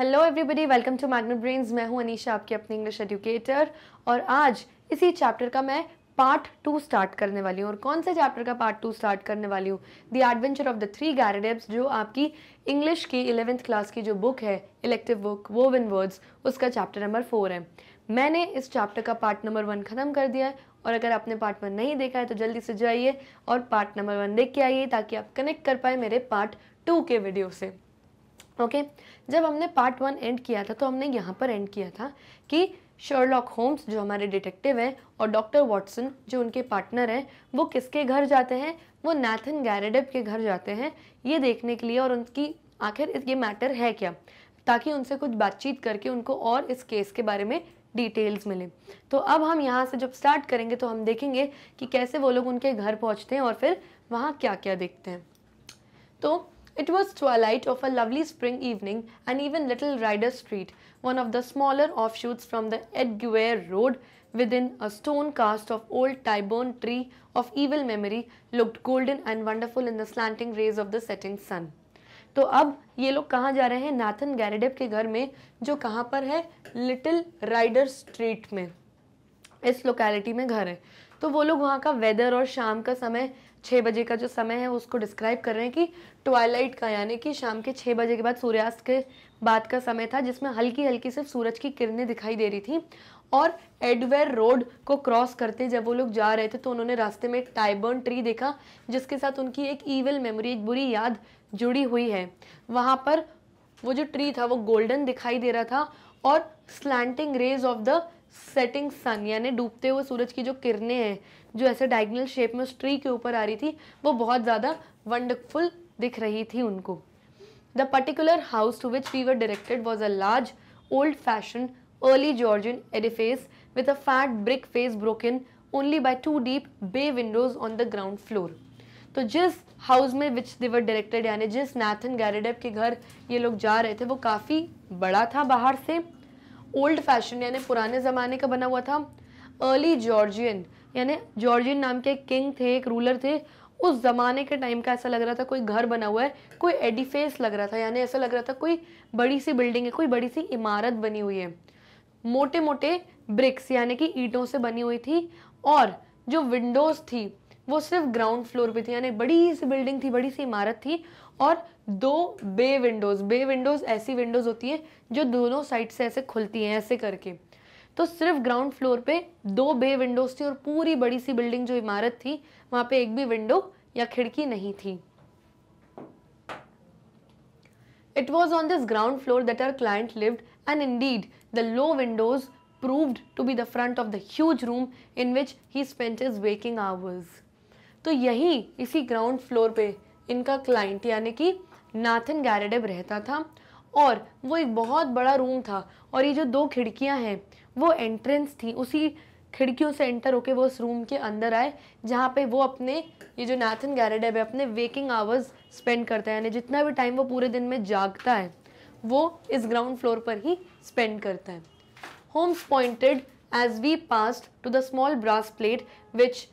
Hello everybody welcome to Magnet Brains मैं हूं अनीशा आपकी अपनी इंग्लिश एजुकेटर और आज इसी चैप्टर का मैं पार्ट टू स्टार्ट करने वाली हूँ और कौन से चैप्टर का पार्ट टू स्टार्ट करने वाली हूँ the adventure of the three Garridebs जो आपकी इंग्लिश की इलेवेंथ क्लास की जो बुक है इलेक्टिव बुक वो विन वर्ड्स उसका चैप्टर नंबर फोर है मैंने इस चैप्टर का पार्ट नंबर वन ख़त्म कर दिया है और अगर आपने पार्ट वन नहीं देखा है तो जल्दी से जाइए और पार्ट नंबर वन देख के आइए ताकि आप कनेक्ट कर पाए मेरे पार्ट टू के वीडियो से ओके जब हमने पार्ट वन एंड किया था तो हमने यहाँ पर एंड किया था कि शर्लॉक होम्स जो हमारे डिटेक्टिव हैं और डॉक्टर वॉटसन जो उनके पार्टनर हैं वो किसके घर जाते हैं वो नैथन गैरेडेव के घर जाते हैं ये देखने के लिए और उनकी आखिर ये मैटर है क्या ताकि उनसे कुछ बातचीत करके उनको और इस केस के बारे में डिटेल्स मिले तो अब हम यहाँ से जब स्टार्ट करेंगे तो हम देखेंगे कि कैसे वो लोग उनके घर पहुँचते हैं और फिर वहाँ क्या क्या देखते हैं तो It was twilight of a lovely spring evening, and even Little Rider Street, one of the smaller offshoots from the Edgware Road, within a stone cast of old Tyburn tree of evil memory, looked golden and wonderful in the slanting rays of the setting sun. तो अब ये लोग कहाँ जा रहे हैं Nathan गैरेडेप के घर में जो कहाँ पर है लिटिल राइडर स्ट्रीट में इस लोकेलिटी में घर है तो वो लोग वहाँ का वेदर और शाम का समय छः बजे का जो समय है उसको डिस्क्राइब कर रहे हैं कि ट्वाइलाइट का यानी कि शाम के छः बजे के बाद सूर्यास्त के बाद का समय था जिसमें हल्की हल्की सिर्फ सूरज की किरणें दिखाई दे रही थी और एडवेर रोड को क्रॉस करते जब वो लोग जा रहे थे तो उन्होंने रास्ते में एक टाइबर्न ट्री देखा जिसके साथ उनकी एक ईवल मेमोरी एक बुरी याद जुड़ी हुई है वहाँ पर वो जो ट्री था वो गोल्डन दिखाई दे रहा था और slanting rays of the setting sun यानी डूबते हुए सूरज की जो किरणें हैं जो ऐसे डायगनल शेप में उस ट्री के ऊपर आ रही थी वो बहुत ज़्यादा वंडरफुल दिख रही थी उनको the particular house to which we were directed was a large old fashion early Georgian edifice with a flat brick face broken only by two deep bay windows on the ground floor तो जिस house में विच देवर directed यानी जिस Nathan गैरेडेप के घर ये लोग जा रहे थे वो काफ़ी बड़ा था बाहर से ओल्ड फैशन यानी पुराने ज़माने का बना हुआ था अर्ली जॉर्जियन यानी जॉर्जियन नाम के एक किंग थे एक रूलर थे उस ज़माने के टाइम का ऐसा लग रहा था कोई घर बना हुआ है कोई एडिफेस लग रहा था यानी ऐसा लग रहा था कोई बड़ी सी बिल्डिंग है कोई बड़ी सी इमारत बनी हुई है मोटे मोटे ब्रिक्स यानी कि ईंटों से बनी हुई थी और जो विंडोज़ थी वो सिर्फ ग्राउंड फ्लोर पे थी यानी बड़ी सी बिल्डिंग थी बड़ी सी इमारत थी और दो बे विंडोज बे विंडोज ऐसी विंडोज होती हैं जो दोनों साइड से ऐसे खुलती हैं ऐसे करके तो सिर्फ ग्राउंड फ्लोर पे दो बे विंडोज थी और पूरी बड़ी सी बिल्डिंग जो इमारत थी वहां पे एक भी विंडो या खिड़की नहीं थी it was on this ground floor that our client lived and indeed the low windows proved to be the front of the huge room in which he spent his waking hours तो यही इसी ground floor पे इनका client यानी कि Nathan गैरेडेब रहता था और वो एक बहुत बड़ा रूम था और ये जो दो खिड़कियां हैं वो एंट्रेंस थी उसी खिड़कियों से एंटर होके वो उस रूम के अंदर आए जहाँ पे वो अपने ये जो नाथन गैरेडेब है अपने वेकिंग आवर्स स्पेंड करता है यानी जितना भी टाइम वो पूरे दिन में जागता है वो इस ग्राउंड फ्लोर पर ही स्पेंड करता है Holmes pointed as we passed to the small brass plate which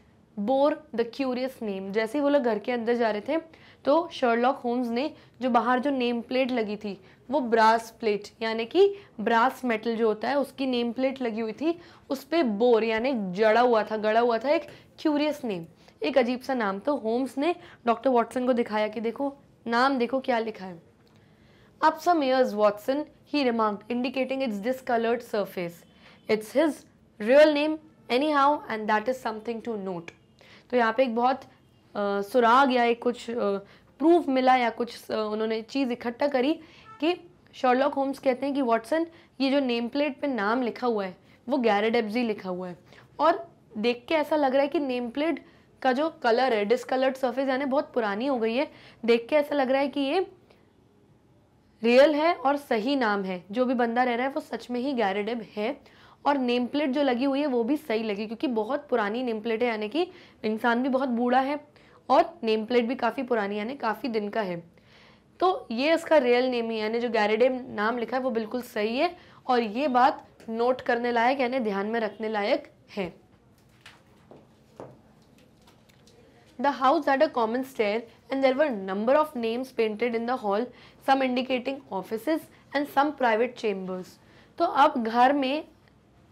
bore the curious name जैसे ही वो लोग घर के अंदर जा रहे थे तो शर्लॉक होम्स ने जो बाहर जो नेम प्लेट लगी थी वो ब्रास प्लेट यानी कि ब्रास मेटल जो होता है उसकी नेम प्लेट लगी हुई थी उस पर बोर यानी जड़ा हुआ था गड़ा हुआ था एक क्यूरियस नेम एक अजीब सा नाम तो होम्स ने डॉक्टर वॉटसन को दिखाया कि देखो नाम देखो क्या लिखा है अब some years Watson he remarked indicating its discoloured surface it's his real name anyhow and that is something to note तो यहाँ पे एक बहुत सुराग या एक कुछ प्रूफ मिला या कुछ उन्होंने चीज़ इकट्ठा करी कि शॉर्लॉक होम्स कहते हैं कि वॉटसन ये जो नेम प्लेट पे नाम लिखा हुआ है वो गैरेड एब्जी लिखा हुआ है और देख के ऐसा लग रहा है कि नेम प्लेट का जो कलर है डिसकलर्ड सर्फेस यानी बहुत पुरानी हो गई है देख के ऐसा लग रहा है कि ये रियल है और सही नाम है जो भी बंदा रह रहा है वो सच में ही गैरेडेब है और नेम प्लेट जो लगी हुई है वो भी सही लगी क्योंकि बहुत पुरानी नेम प्लेट है यानी कि इंसान भी बहुत बूढ़ा है और नेम प्लेट भी काफ़ी पुरानी यानी काफ़ी दिन का है तो ये इसका रियल नेम ही यानी जो गैरेडेम नाम लिखा है वो बिल्कुल सही है और ये बात नोट करने लायक यानी ध्यान में रखने लायक है the house had a common stair and there were number of names painted in the hall some indicating office and some private chambers तो अब घर में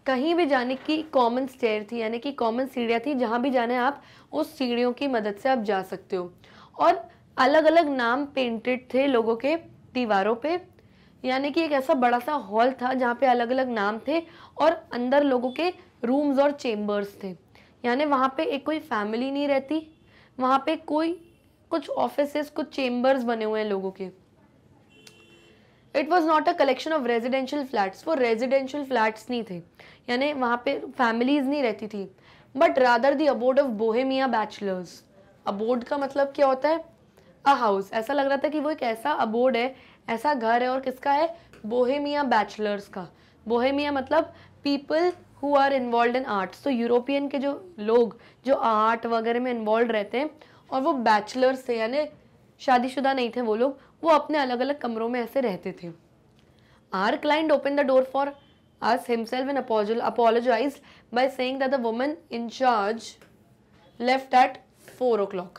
कहीं भी जाने की कॉमन स्टेयर थी यानी कि कॉमन सीढ़ियाँ थी जहाँ भी जाना है आप उस सीढ़ियों की मदद से आप जा सकते हो और अलग अलग नाम पेंटेड थे लोगों के दीवारों पे यानी कि एक ऐसा बड़ा सा हॉल था जहाँ पे अलग अलग नाम थे और अंदर लोगों के रूम्स और चेम्बर्स थे यानी वहाँ पे एक कोई फैमिली नहीं रहती वहाँ पे कोई कुछ ऑफिस कुछ चेम्बर्स बने हुए हैं लोगों के it was not a collection of residential flats वो रेजिडेंशियल फ्लैट्स नहीं थे यानी वहाँ पे फैमिलीज नहीं रहती थी but rather the abode of Bohemian bachelors abode का मतलब क्या होता है अ हाउस ऐसा लग रहा था कि वो एक ऐसा अबोर्ड है ऐसा घर है और किसका है बोहेमिया बैचलर्स का बोहेमिया मतलब people who are involve in arts तो यूरोपियन के जो लोग जो आर्ट वगैरह में इन्वॉल्व रहते हैं और वो बैचलर्स थे यानी शादीशुदा नहीं थे वो लोग वो अपने अलग अलग कमरों में ऐसे रहते थे our client open the door for us himself and apologized by saying that the woman in charge left at four o'clock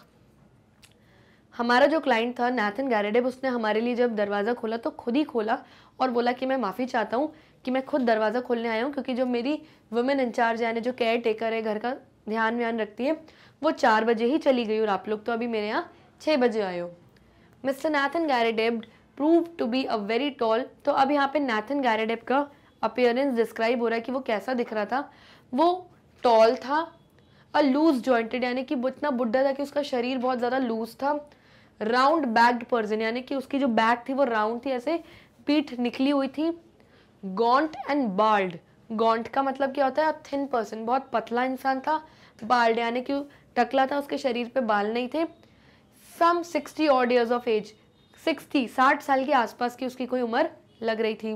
हमारा जो क्लाइंट था नैथन गैरेडेब उसने हमारे लिए जब दरवाज़ा खोला तो खुद ही खोला और बोला कि मैं माफ़ी चाहता हूँ कि मैं खुद दरवाज़ा खोलने आया हूँ क्योंकि जो मेरी वुमेन इंचार्ज यानी जो केयर टेकर है घर का ध्यान व्यान रखती है वो चार बजे ही चली गई और आप लोग तो अभी मेरे यहाँ छः बजे आए हो mister Nathan Garrideb prove to be a very tall तो अब यहाँ पे नैथन गैरेडेब का अपियरेंस डिस्क्राइब हो रहा है कि वो कैसा दिख रहा था वो टॉल था अ लूज जॉइंटेड यानी कि इतना बुढ़ा था कि उसका शरीर बहुत ज़्यादा लूज था राउंड बैग्ड पर्सन यानी कि उसकी जो बैक थी वो राउंड थी ऐसे पीठ निकली हुई थी गॉन्ट एंड बाल्ड गॉन्ट का मतलब क्या होता है थिन पर्सन बहुत पतला इंसान था बाल्ड यानी कि टकला था उसके शरीर पे बाल नहीं थे some sixty odd years of age sixty साठ साल के आसपास की उसकी कोई उम्र लग रही थी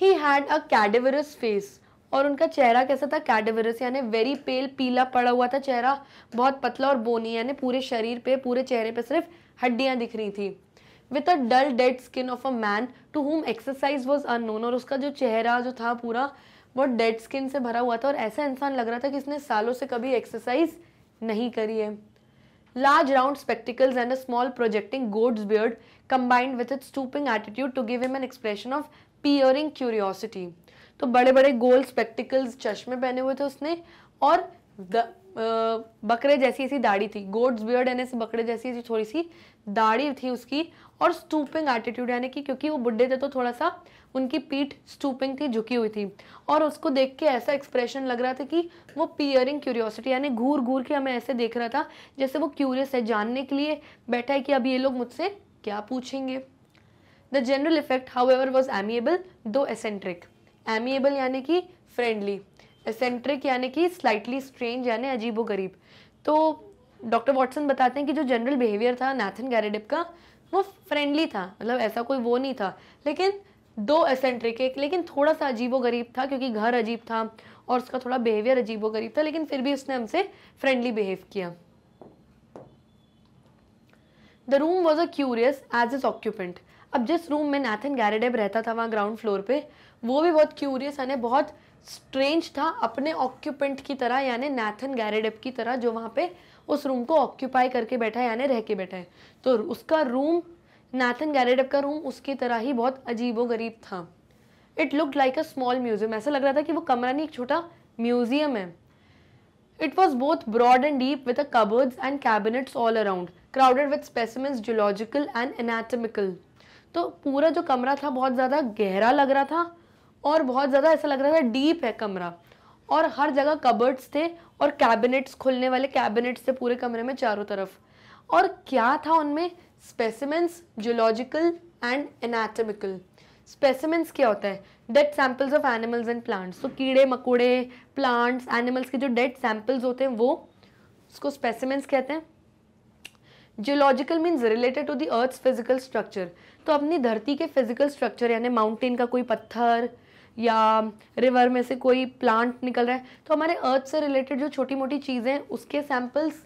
ही हैड अ कैडेवरस फेस और उनका चेहरा कैसा था कैडेवरस यानी वेरी पेल पीला पड़ा हुआ था चेहरा बहुत पतला और बोनी यानी पूरे शरीर पे पूरे चेहरे पे सिर्फ हड्डियां दिख रही थी with a dull dead skin of a man to whom exercise was unknown और उसका जो चेहरा जो था पूरा बहुत डेड स्किन से भरा हुआ था और ऐसा इंसान लग रहा था कि इसने सालों से कभी एक्सरसाइज नहीं करी है large round spectacles and a small projecting goat's beard combined with it stooping attitude to give him an expression of peering curiosity तो बड़े बड़े गोल स्पेक्टिकल्स चश्मे पहने हुए थे उसने और द, आ, बकरे जैसी ऐसी दाढ़ी थी गोड्स बियर्ड यानी बकरे जैसी थोड़ी सी दाढ़ी थी उसकी और स्टूपिंग एटीट्यूड यानी कि क्योंकि वो बुढ़े थे तो थोड़ा सा उनकी पीठ स्टूपिंग थी झुकी हुई थी और उसको देख के ऐसा एक्सप्रेशन लग रहा था कि वो पियरिंग क्यूरियोसिटी यानी घूर घूर के हमें ऐसे देख रहा था जैसे वो क्यूरियस है जानने के लिए बैठा है कि अब ये लोग मुझसे क्या पूछेंगे the general effect however was amiable though eccentric amiable यानी कि फ्रेंडली एसेंट्रिक यानी कि स्लाइटली स्ट्रेंज यानी अजीब गरीब तो डॉक्टर वॉटसन बताते हैं कि जो जनरल बिहेवियर था नैथन गैरेडिप का वो फ्रेंडली था मतलब ऐसा कोई वो नहीं था लेकिन दो एसेंट्रिक एक लेकिन थोड़ा सा अजीबो गरीब था क्योंकि घर अजीब था और उसका थोड़ा बिहेवियर अजीबो गरीब था लेकिन फिर भी उसने हमसे फ्रेंडली बिहेव किया the room was a curious as his occupant अब जिस रूम में नैथन गैरेडेब रहता था वहाँ ग्राउंड फ्लोर पे वो भी बहुत क्यूरियस यानी बहुत स्ट्रेंज था अपने ऑक्यूपेंट की तरह यानी नैथन गैरेडेब की तरह जो वहाँ पे उस रूम को ऑक्यूपाई करके बैठा है यानी रह के बैठा है तो उसका रूम नाथन गैरेडप का रूम उसकी तरह ही बहुत अजीबो गरीब था it look like a small museum ऐसा लग रहा था कि वो कमरा नहीं एक छोटा म्यूजियम है it was both broad and deep with cupboards and cabinets all around crowded with specimens zoological and anatomical तो पूरा जो कमरा था बहुत ज़्यादा गहरा लग रहा था और बहुत ज़्यादा ऐसा लग रहा था डीप है कमरा और हर जगह कबर्ड्स थे और कैबिनेट्स खुलने वाले कैबिनेट्स थे पूरे कमरे में चारों तरफ और क्या था उनमें specimens zoological and anatomical specimens क्या होता है dead samples of animals and plants तो कीड़े मकोड़े प्लांट्स एनिमल्स के जो डेड सैम्पल्स होते हैं वो उसको स्पेसिमेंस कहते हैं geological means related to the earth physical structure तो अपनी धरती के फिजिकल स्ट्रक्चर यानी माउंटेन का कोई पत्थर या रिवर में से कोई प्लांट निकल रहा है तो हमारे अर्थ से रिलेटेड जो छोटी मोटी चीज़ें उसके सैम्पल्स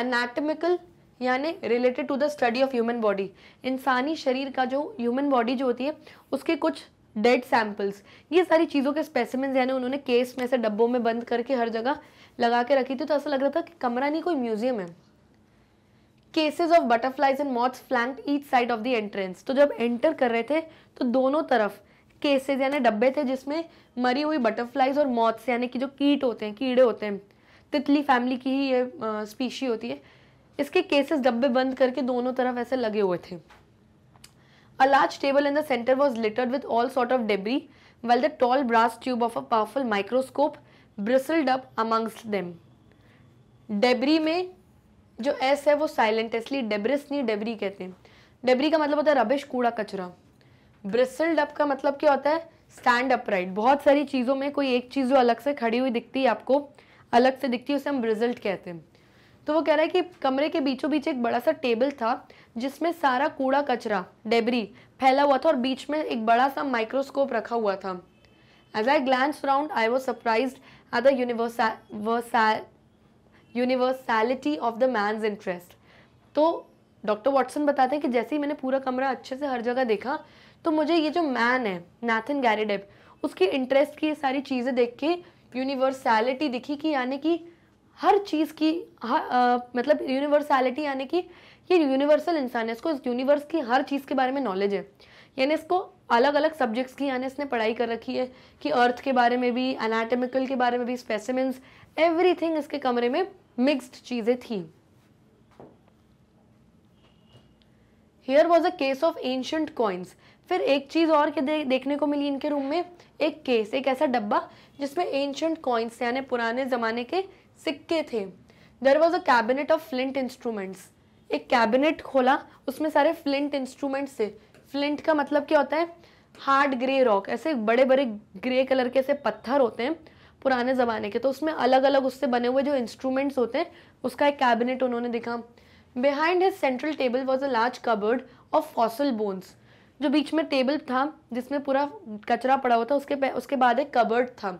एनाटमिकल यानी related to the study of human body इंसानी शरीर का जो ह्यूमन बॉडी जो होती है उसके कुछ डेड सैंपल्स ये सारी चीज़ों के स्पेसिमेंट्स यानी उन्होंने केस में से डब्बों में बंद करके हर जगह लगा के रखी थी तो ऐसा लग रहा था कि कमरा नहीं कोई म्यूजियम है cases of butterflies and moths flank each side of the entrance तो जब एंटर कर रहे थे तो दोनों तरफ केसेज यानी डब्बे थे जिसमें मरी हुई बटरफ्लाइज और मॉथ्स यानी कि जो कीट होते हैं कीड़े होते हैं तितली फैमिली की ही ये स्पीशी होती है इसके केसेस डब्बे बंद करके दोनों तरफ ऐसे लगे हुए थे a large table in the centre was littered with all sort of debris while the tall brass tube of a powerful microscope bristled up amongst them debris में जो एस है वो साइलेंट है नहीं डेबरी कहते हैं डेबरी का मतलब होता है रबिश कूड़ा कचरा ब्रिसल्ड अप का मतलब क्या होता है स्टैंड अपराइट बहुत सारी चीज़ों में कोई एक चीज़ जो अलग से खड़ी हुई दिखती है आपको अलग से दिखती है उसे हम ब्रिजल्ट कहते हैं तो वो कह रहा है कि कमरे के बीचों बीच एक बड़ा सा टेबल था जिसमें सारा कूड़ा कचरा डेबरी फैला हुआ था और बीच में एक बड़ा सा माइक्रोस्कोप रखा हुआ था as I glance round I was surprise at the universality of the man's interest तो डॉक्टर वॉटसन बताते हैं कि जैसे ही मैंने पूरा कमरा अच्छे से हर जगह देखा तो मुझे ये जो मैन है नाथन गैरिडेप उसके इंटरेस्ट की ये सारी चीज़ें देख के यूनिवर्सैलिटी दिखी कि यानी कि हर चीज़ की हर आ, मतलब यूनिवर्सैलिटी यानी कि ये यूनिवर्सल इंसान है इसको इस यूनिवर्स की हर चीज़ के बारे में नॉलेज है यानी इसको अलग अलग सब्जेक्ट्स की यानी इसने पढ़ाई कर रखी है कि अर्थ के बारे में भी अनाटमिकल के बारे में भी स्पेसिमेंस एवरीथिंग इसके कमरे में मिक्स्ड चीज़ें थी here was a case of ancient coins फिर एक चीज़ और के दे, देखने को मिली इनके रूम में एक केस एक ऐसा डब्बा जिसमें एंशंट कॉइन्स यानी पुराने ज़माने के सिक्के थे there was a cabinet of flint instruments एक कैबिनेट खोला उसमें सारे फ्लिंट इंस्ट्रूमेंट्स थे फ्लिंट का मतलब क्या होता है हार्ड ग्रे रॉक ऐसे बड़े बड़े ग्रे कलर के ऐसे पत्थर होते हैं पुराने ज़माने के तो उसमें अलग अलग उससे बने हुए जो इंस्ट्रूमेंट्स होते हैं उसका एक कैबिनेट उन्होंने दिखा behind his central table was a large cupboard of fossil bones जो बीच में टेबल था जिसमें पूरा कचरा पड़ा हुआ था उसके उसके बाद एक कबर्ड था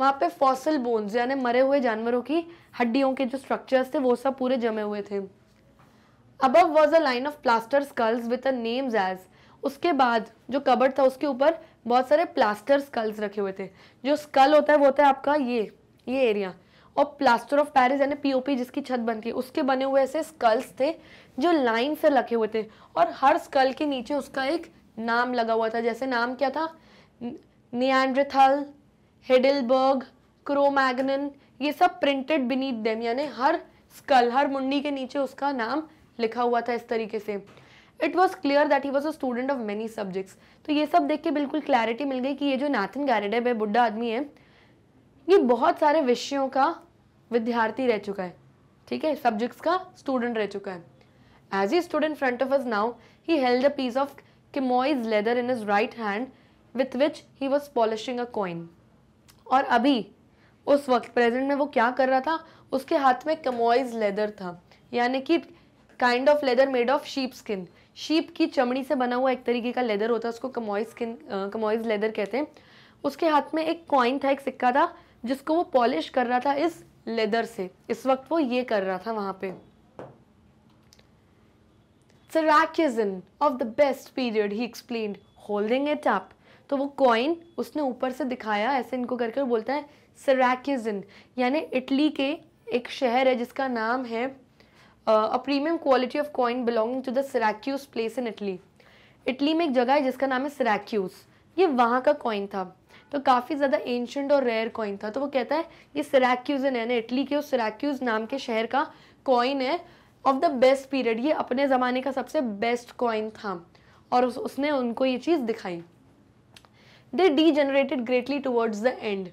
वहाँ पे फॉसल बोन्स यानी मरे हुए जानवरों की हड्डियों के जो स्ट्रक्चर्स थे वो सब पूरे जमे हुए थे above was a line of plaster skulls with a names as उसके बाद जो कबर था उसके ऊपर बहुत सारे प्लास्टर स्कल्स रखे हुए थे जो स्कल होता है वो होता है आपका ये ये एरिया और प्लास्टर ऑफ पैरिस यानी पीओपी जिसकी छत बनती है उसके बने हुए ऐसे स्कल्स थे जो लाइन से लगे हुए थे और हर स्कल के नीचे उसका एक नाम लगा हुआ था जैसे नाम क्या था नियंड्रथल हिडलबर्ग क्रोमैगनन ये सब प्रिंटेड बिनीत देम यानी हर स्कल हर मुंडी के नीचे उसका नाम लिखा हुआ था इस तरीके से it was clear that he was a student of many subjects तो ये सब देख के बिल्कुल क्लैरिटी मिल गई कि ये जो नाथन गैरेडेब है बुढ़ा आदमी है ये बहुत सारे विषयों का विद्यार्थी रह चुका है ठीक है सब्जेक्ट्स का स्टूडेंट रह चुका है as a student front of us now he held a piece of chamois leather in his right hand with which he was polishing a coin और अभी उस वक्त प्रेजेंट में वो क्या कर रहा था उसके हाथ में कमोइज लेदर था यानी कि kind of leather made of sheep skin sheep की चमड़ी से बना हुआ एक तरीके का लेदर होता है उसको कमोइज स्किन कमोइज लेदर कहते हैं उसके हाथ में एक कॉइन था एक सिक्का था जिसको वो पॉलिश कर रहा था इस लेदर से इस वक्त वो ये कर रहा था वहां पे Syracusan of the best period he explain holding it up तो वो कॉइन उसने ऊपर से दिखाया ऐसे इनको करके बोलता है सराकिजन यानी इटली के एक शहर है जिसका नाम है a premium quality of coin belonging to the Syracuse place in Italy Italy में एक जगह है जिसका नाम है सराक्यूज ये वहाँ का कॉइन था तो काफ़ी ज़्यादा एंशंट और रेयर कॉइन था तो वो कहता है ये सराक्यूजन है ना इटली के उस सराक्यूज नाम के शहर का कॉइन है ऑफ द बेस्ट पीरियड ये अपने ज़माने का सबसे बेस्ट कॉइन था और उस, उसने उनको ये चीज़ दिखाई दे degenerated greatly towards the end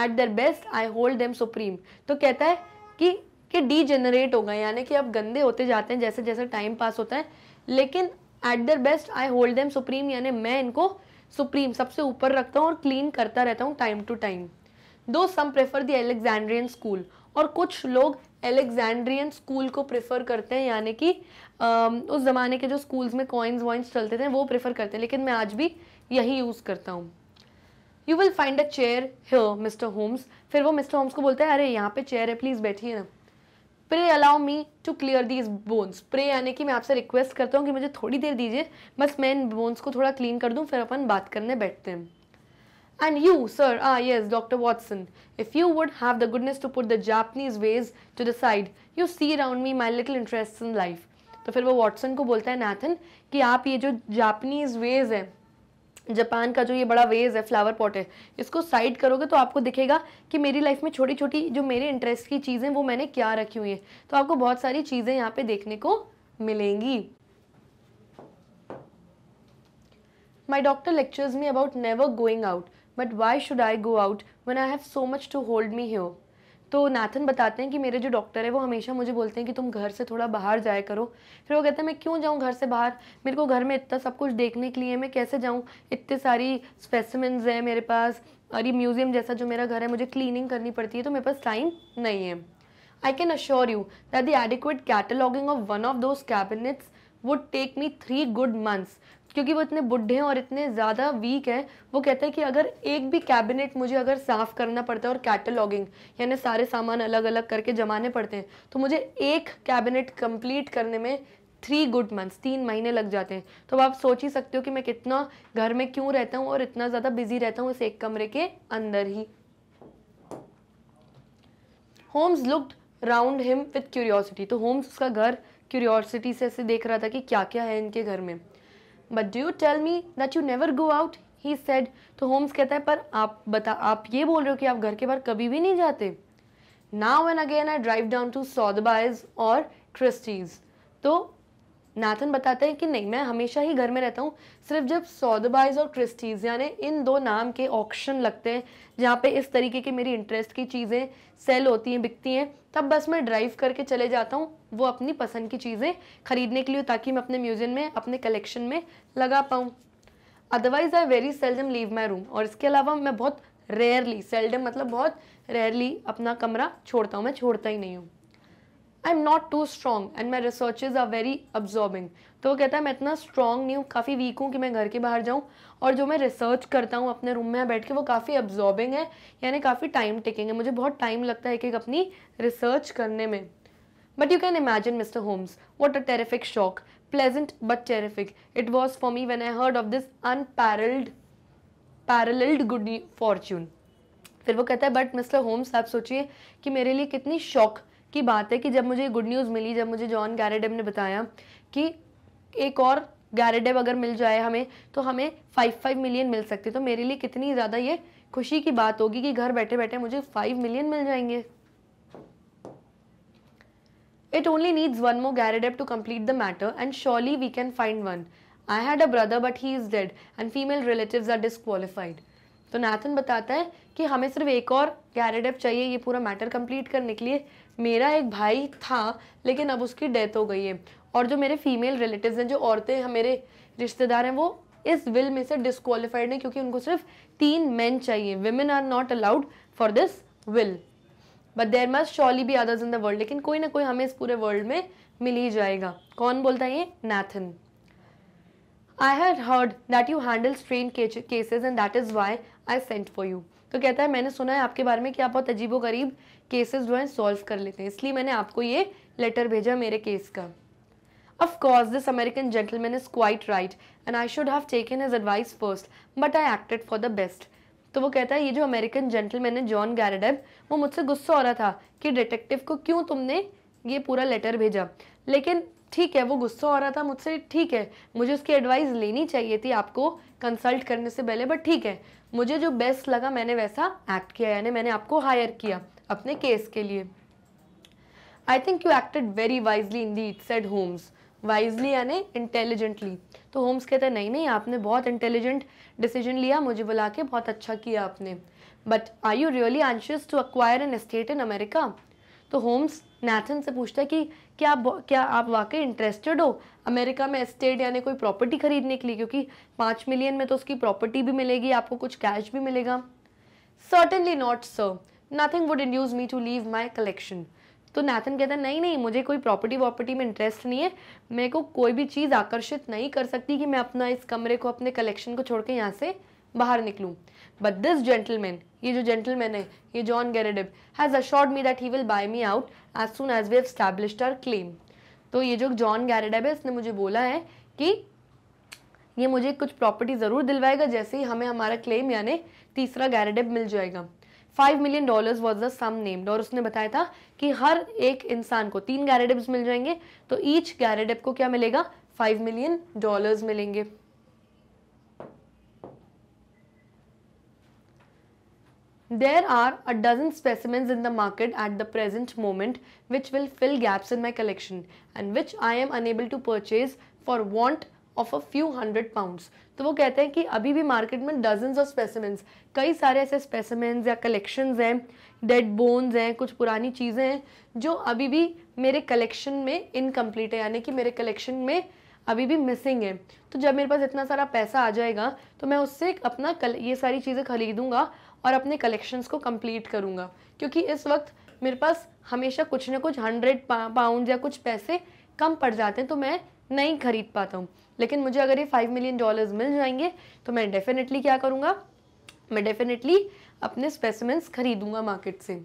at their best I hold them supreme तो कहता है कि कि डीजनरेट हो गए यानी कि आप गंदे होते जाते हैं जैसे जैसे टाइम पास होता है लेकिन at their best I hold them supreme यानी मैं इनको सुप्रीम सबसे ऊपर रखता हूँ और क्लीन करता रहता हूँ time to time though some prefer the Alexandrian school और कुछ लोग एलेक्जेंड्रियन स्कूल को प्रेफर करते हैं यानी कि उस ज़माने के जो स्कूल्स में कॉइन्स वॉइंस चलते थे वो प्रेफर करते हैं लेकिन मैं आज भी यही यूज़ करता हूँ you will find a chair here mister Holmes फिर वो मिस्टर होम्स को बोलता है अरे यहाँ पे चेयर है प्लीज़ बैठिए ना pray allow me to clear these bones pray यानी कि मैं आपसे रिक्वेस्ट करता हूँ कि मुझे थोड़ी देर दीजिए बस मैं इन बोन्स को थोड़ा क्लीन कर दूँ फिर अपन बात करने बैठते हैं and you sir ah yes doctor Watson if you would have the goodness to put the Japanese vase to the side you see around me my little interest in life तो फिर वो वॉटसन को बोलता है Nathan कि आप ये जो जापनीज वेज है जापान का जो ये बड़ा वेज है फ्लावर पॉट है इसको साइड करोगे तो आपको दिखेगा कि मेरी लाइफ में छोटी छोटी जो मेरे इंटरेस्ट की चीज़ें वो मैंने क्या रखी हुई है तो आपको बहुत सारी चीज़ें यहाँ पे देखने को मिलेंगी my doctor lectures me about never going out but why should I go out when I have so much to hold me here तो नाथन बताते हैं कि मेरे जो डॉक्टर है वो हमेशा मुझे बोलते हैं कि तुम घर से थोड़ा बाहर जाया करो फिर वो कहते हैं मैं क्यों जाऊँ घर से बाहर मेरे को घर में इतना सब कुछ देखने के लिए मैं कैसे जाऊँ इतने सारी स्पेसिमेंस हैं मेरे पास और ये म्यूज़ियम जैसा जो मेरा घर है मुझे क्लीनिंग करनी पड़ती है तो मेरे पास टाइम नहीं है I can assure you that the adequate cataloguing of one of those cabinets would take me three good months क्योंकि वो इतने बुढ़े हैं और इतने ज़्यादा वीक हैं वो कहते हैं कि अगर एक भी कैबिनेट मुझे अगर साफ़ करना पड़ता है और कैटलॉगिंग यानी सारे सामान अलग अलग करके जमाने पड़ते हैं तो मुझे एक कैबिनेट कंप्लीट करने में थ्री गुड मंथ्स तीन महीने लग जाते हैं तो अब आप सोच ही सकते हो कि मैं कितना घर में क्यों रहता हूँ और इतना ज़्यादा बिजी रहता हूँ इस एक कमरे के अंदर ही Holmes looked round him with curiosity तो होम्स उसका घर क्यूरियोसिटी से ऐसे देख रहा था कि क्या क्या है इनके घर में but do you tell me that you never go out he said तो होम्स कहता है पर आप बता आप ये बोल रहे हो कि आप घर के बाहर कभी भी नहीं जाते now and again I drive down to Sotheby's और क्रिस्टीज तो नाथन बताते हैं कि नहीं मैं हमेशा ही घर में रहता हूँ सिर्फ जब सौदबाइज और क्रिस्टीज यानी इन दो नाम के ऑक्शन लगते हैं जहाँ पे इस तरीके की मेरी इंटरेस्ट की चीज़ें सेल होती हैं बिकती हैं तब बस मैं ड्राइव करके चले जाता हूँ वो अपनी पसंद की चीज़ें खरीदने के लिए ताकि मैं अपने म्यूजियम में अपने कलेक्शन में लगा पाऊँ otherwise I very seldom leave my room और इसके अलावा मैं बहुत रेयरली सेल्डम मतलब बहुत रेयरली अपना कमरा छोड़ता हूँ मैं छोड़ता ही नहीं हूँ I am not too strong and my researches are very absorbing तो वो कहता है मैं इतना स्ट्रॉन्ग नहीं हूँ काफ़ी वीक हूँ कि मैं घर के बाहर जाऊँ और जो मैं रिसर्च करता हूँ अपने रूम में बैठ के वो काफ़ी अब्जॉर्बिंग है यानी काफ़ी टाइम टेकिंग है मुझे बहुत टाइम लगता है एक एक अपनी रिसर्च करने में but you can imagine mister Holmes what a terrific shock pleasant but terrific it was for me when I heard of this unparalleled paralleled good fortune फिर वो कहता है बट मिस्टर होम्स आप सोचिए कि मेरे लिए कितनी शौक की बात है कि जब मुझे गुड न्यूज़ मिली जब मुझे जॉन गैरेडेम ने बताया कि एक और गैरेडेव अगर मिल जाए हमें तो हमें फाइव फाइव मिलियन मिल सकते तो मेरे लिए कितनी ज़्यादा ये खुशी की बात होगी कि घर बैठे बैठे मुझे फाइव मिलियन मिल जाएंगे it only needs one more Gyarados to complete the matter and surely we can find one I had a brother, but he is dead, and female relatives are disqualified. तो Nathan बताता है कि हमें सिर्फ एक और गैरेडेप चाहिए ये पूरा मैटर कंप्लीट करने के लिए मेरा एक भाई था लेकिन अब उसकी डेथ हो गई है और जो मेरे फीमेल रिलेटिव्स हैं जो औरतें हैं मेरे रिश्तेदार हैं वो इस विल में से डिसक्वालिफाइड हैं क्योंकि उनको सिर्फ तीन मैन चाहिए women are not allowed for this will but there must surely be others in the world लेकिन कोई ना कोई हमें इस पूरे वर्ल्ड में मिल ही जाएगा कौन बोलता है ये Nathan I had heard that you handle strange cases and that is why I sent for you तो कहता है मैंने सुना है आपके बारे में कि आप बहुत अजीबो गरीब केसेस जो हैं सॉल्व कर लेते हैं इसलिए मैंने आपको ये लेटर भेजा मेरे केस का of course this American gentleman is quite right and I should have taken his advice first but I acted for the best तो वो कहता है ये जो अमेरिकन जेंटलमैन है जॉन गैरेडेब वो मुझसे गुस्सा हो रहा था कि डिटेक्टिव को क्यों तुमने ये पूरा लेटर भेजा लेकिन ठीक है वो गुस्सा हो रहा था मुझसे ठीक है मुझे उसकी एडवाइस लेनी चाहिए थी आपको कंसल्ट करने से पहले बट ठीक है मुझे जो बेस्ट लगा मैंने वैसा एक्ट किया यानी मैंने आपको हायर किया अपने केस के लिए I think you acted very wisely indeed said Holmes wisely यानी इंटेलिजेंटली तो होम्स कहते हैं नहीं नहीं आपने बहुत इंटेलिजेंट डिसीजन लिया मुझे बुला के बहुत अच्छा किया आपने but I you really anxious to acquire an estate in America तो होम्स नैथन से पूछता है कि क्या आप क्या आप वाकई इंटरेस्टेड हो अमेरिका में एस्टेट यानी कोई प्रॉपर्टी खरीदने के लिए क्योंकि पाँच मिलियन में तो उसकी प्रॉपर्टी भी मिलेगी आपको कुछ कैश भी मिलेगा certainly not sir nothing would induce me to leave my collection तो नैथन कहता है नहीं नहीं मुझे कोई प्रॉपर्टी वॉपर्टी में इंटरेस्ट नहीं है मेरे को कोई भी चीज़ आकर्षित नहीं कर सकती कि मैं अपना इस कमरे को अपने कलेक्शन को छोड़ के यहाँ से बाहर निकलूँ बट दिस जेंटलमैन ये जो जेंटलमैन है ये John Garrideb has assured me that he will buy me out as soon as we established our claim तो ये जो जॉन गैरेडेब है इसने मुझे बोला है कि ये मुझे कुछ प्रॉपर्टी ज़रूर दिलवाएगा जैसे ही हमें हमारा क्लेम यानी तीसरा गैरेडेब मिल जाएगा five million dollars was the sum named और उसने बताया था कि हर एक इंसान को तीन गैरेडिप्स मिल जाएंगे तो ईच गैरेडिप को क्या मिलेगा फाइव मिलियन डॉलर्स मिलेंगे There are a dozen specimens in the market at the present moment which will fill gaps in my collection and which I am unable to purchase for want of a few hundred pounds. तो वो कहते हैं कि अभी भी market में dozens of specimens कई सारे ऐसे स्पेसिमेंट्स या कलेक्शन हैं डेड बोन्स हैं कुछ पुरानी चीज़ें हैं जो अभी भी मेरे कलेक्शन में इनकम्प्लीट है यानी कि मेरे कलेक्शन में अभी भी मिसिंग है तो जब मेरे पास इतना सारा पैसा आ जाएगा तो मैं उससे अपना कल ये सारी चीज़ें खरीदूँगा और अपने कलेक्शंस को कंप्लीट करूँगा क्योंकि इस वक्त मेरे पास हमेशा कुछ ना कुछ हंड्रेड पाउंड या कुछ पैसे कम पड़ जाते हैं तो मैं नहीं खरीद पाता हूँ लेकिन मुझे अगर ये फाइव मिलियन डॉलर्स मिल जाएंगे तो मैं डेफिनेटली क्या करूँगा मैं डेफिनेटली अपने स्पेसिमेंट्स खरीदूंगा मार्केट से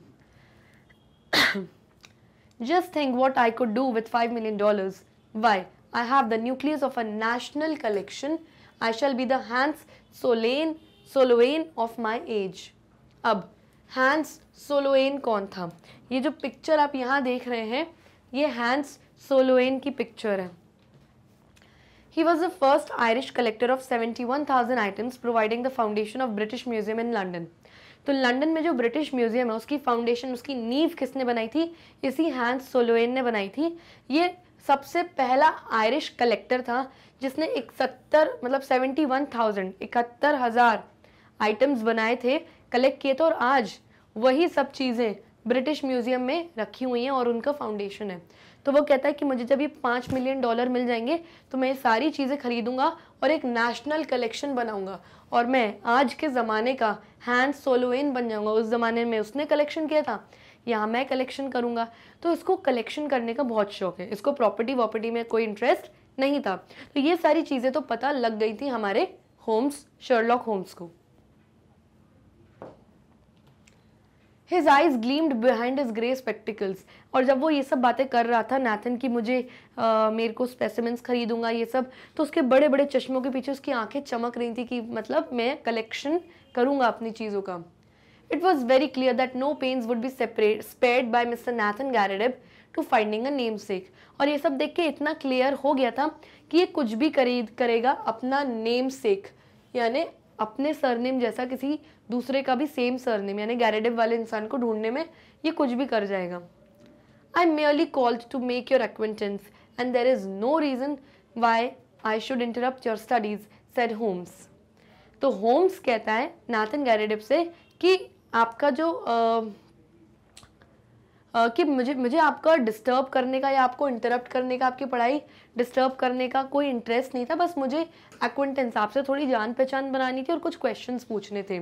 just think what I could do with five million dollars why I have the nucleus of a national collection I shall be the Hans Sloane Sloane of my age अब Hans Sloane कौन था ये जो picture आप यहाँ देख रहे हैं ये हैंस सोलोवेन की पिक्चर है He was the first Irish collector of 71,000 items providing the foundation of British Museum in London. तो लंदन में जो ब्रिटिश म्यूजियम है उसकी फाउंडेशन उसकी नींव किसने बनाई थी इसी हैंस सोलोएन ने बनाई थी ये सबसे पहला आयरिश कलेक्टर था जिसने इकहत्तर मतलब सेवेंटी वन थाउजेंड इकहत्तर हज़ार आइटम्स बनाए थे कलेक्ट किए थे और आज वही सब चीज़ें ब्रिटिश म्यूजियम में रखी हुई हैं और उनका फाउंडेशन है तो वो कहता है कि मुझे जब ये पाँच मिलियन डॉलर मिल जाएंगे तो मैं ये सारी चीज़ें खरीदूंगा और एक नेशनल कलेक्शन बनाऊंगा और मैं आज के ज़माने का हैंड सोलोइन बन जाऊंगा उस ज़माने में उसने कलेक्शन किया था यहाँ मैं कलेक्शन करूँगा तो इसको कलेक्शन करने का बहुत शौक है इसको प्रॉपर्टी वॉपर्टी में कोई इंटरेस्ट नहीं था तो ये सारी चीज़ें तो पता लग गई थी हमारे होम्स शर्लॉक होम्स को his eyes gleamed behind his grey spectacles और जब वो ये सब बातें कर रहा था नैथन की मुझे आ, मेरे को स्पेसिमेंट्स खरीदूंगा ये सब तो उसके बड़े बड़े चश्मों के पीछे उसकी आंखें चमक रही थी कि मतलब मैं कलेक्शन करूँगा अपनी चीज़ों का it was very clear that no pains would be separate spared by mister Nathan Nathan to finding a namesake और ये सब देख के इतना क्लियर हो गया था कि ये कुछ भी खरीद करेगा अपना नेम सेक यानी अपने सरनेम जैसा किसी दूसरे का भी सेम सरनेम यानी गैरेडिव वाले इंसान को ढूंढने में ये कुछ भी कर जाएगा I merely called to make your acquaintance and there is no reason why I should interrupt your studies said Holmes तो होम्स कहता है नाथन गैरेडिव से कि आपका जो uh, कि मुझे मुझे आपका डिस्टर्ब करने का या आपको इंटरप्ट करने का आपकी पढ़ाई डिस्टर्ब करने का कोई इंटरेस्ट नहीं था बस मुझे अकाउंटेंस आपसे थोड़ी जान पहचान बनानी थी और कुछ क्वेश्चन पूछने थे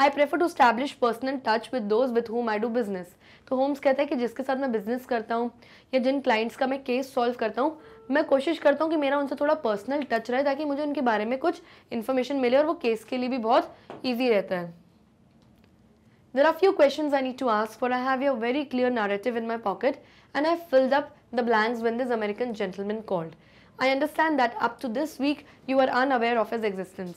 I prefer to establish personal touch with those with whom I do business तो होम्स कहता है कि जिसके साथ मैं बिजनेस करता हूँ या जिन क्लाइंट्स का मैं केस सॉल्व करता हूँ मैं कोशिश करता हूँ कि मेरा उनसे थोड़ा पर्सनल टच रहे ताकि मुझे उनके बारे में कुछ इन्फॉर्मेशन मिले और वो केस के लिए भी बहुत ईजी रहता है There are few questions I need to ask for I have a very clear narrative in my pocket and I filled up the blanks when this American gentleman called. I understand that up to this week you are unaware of his existence.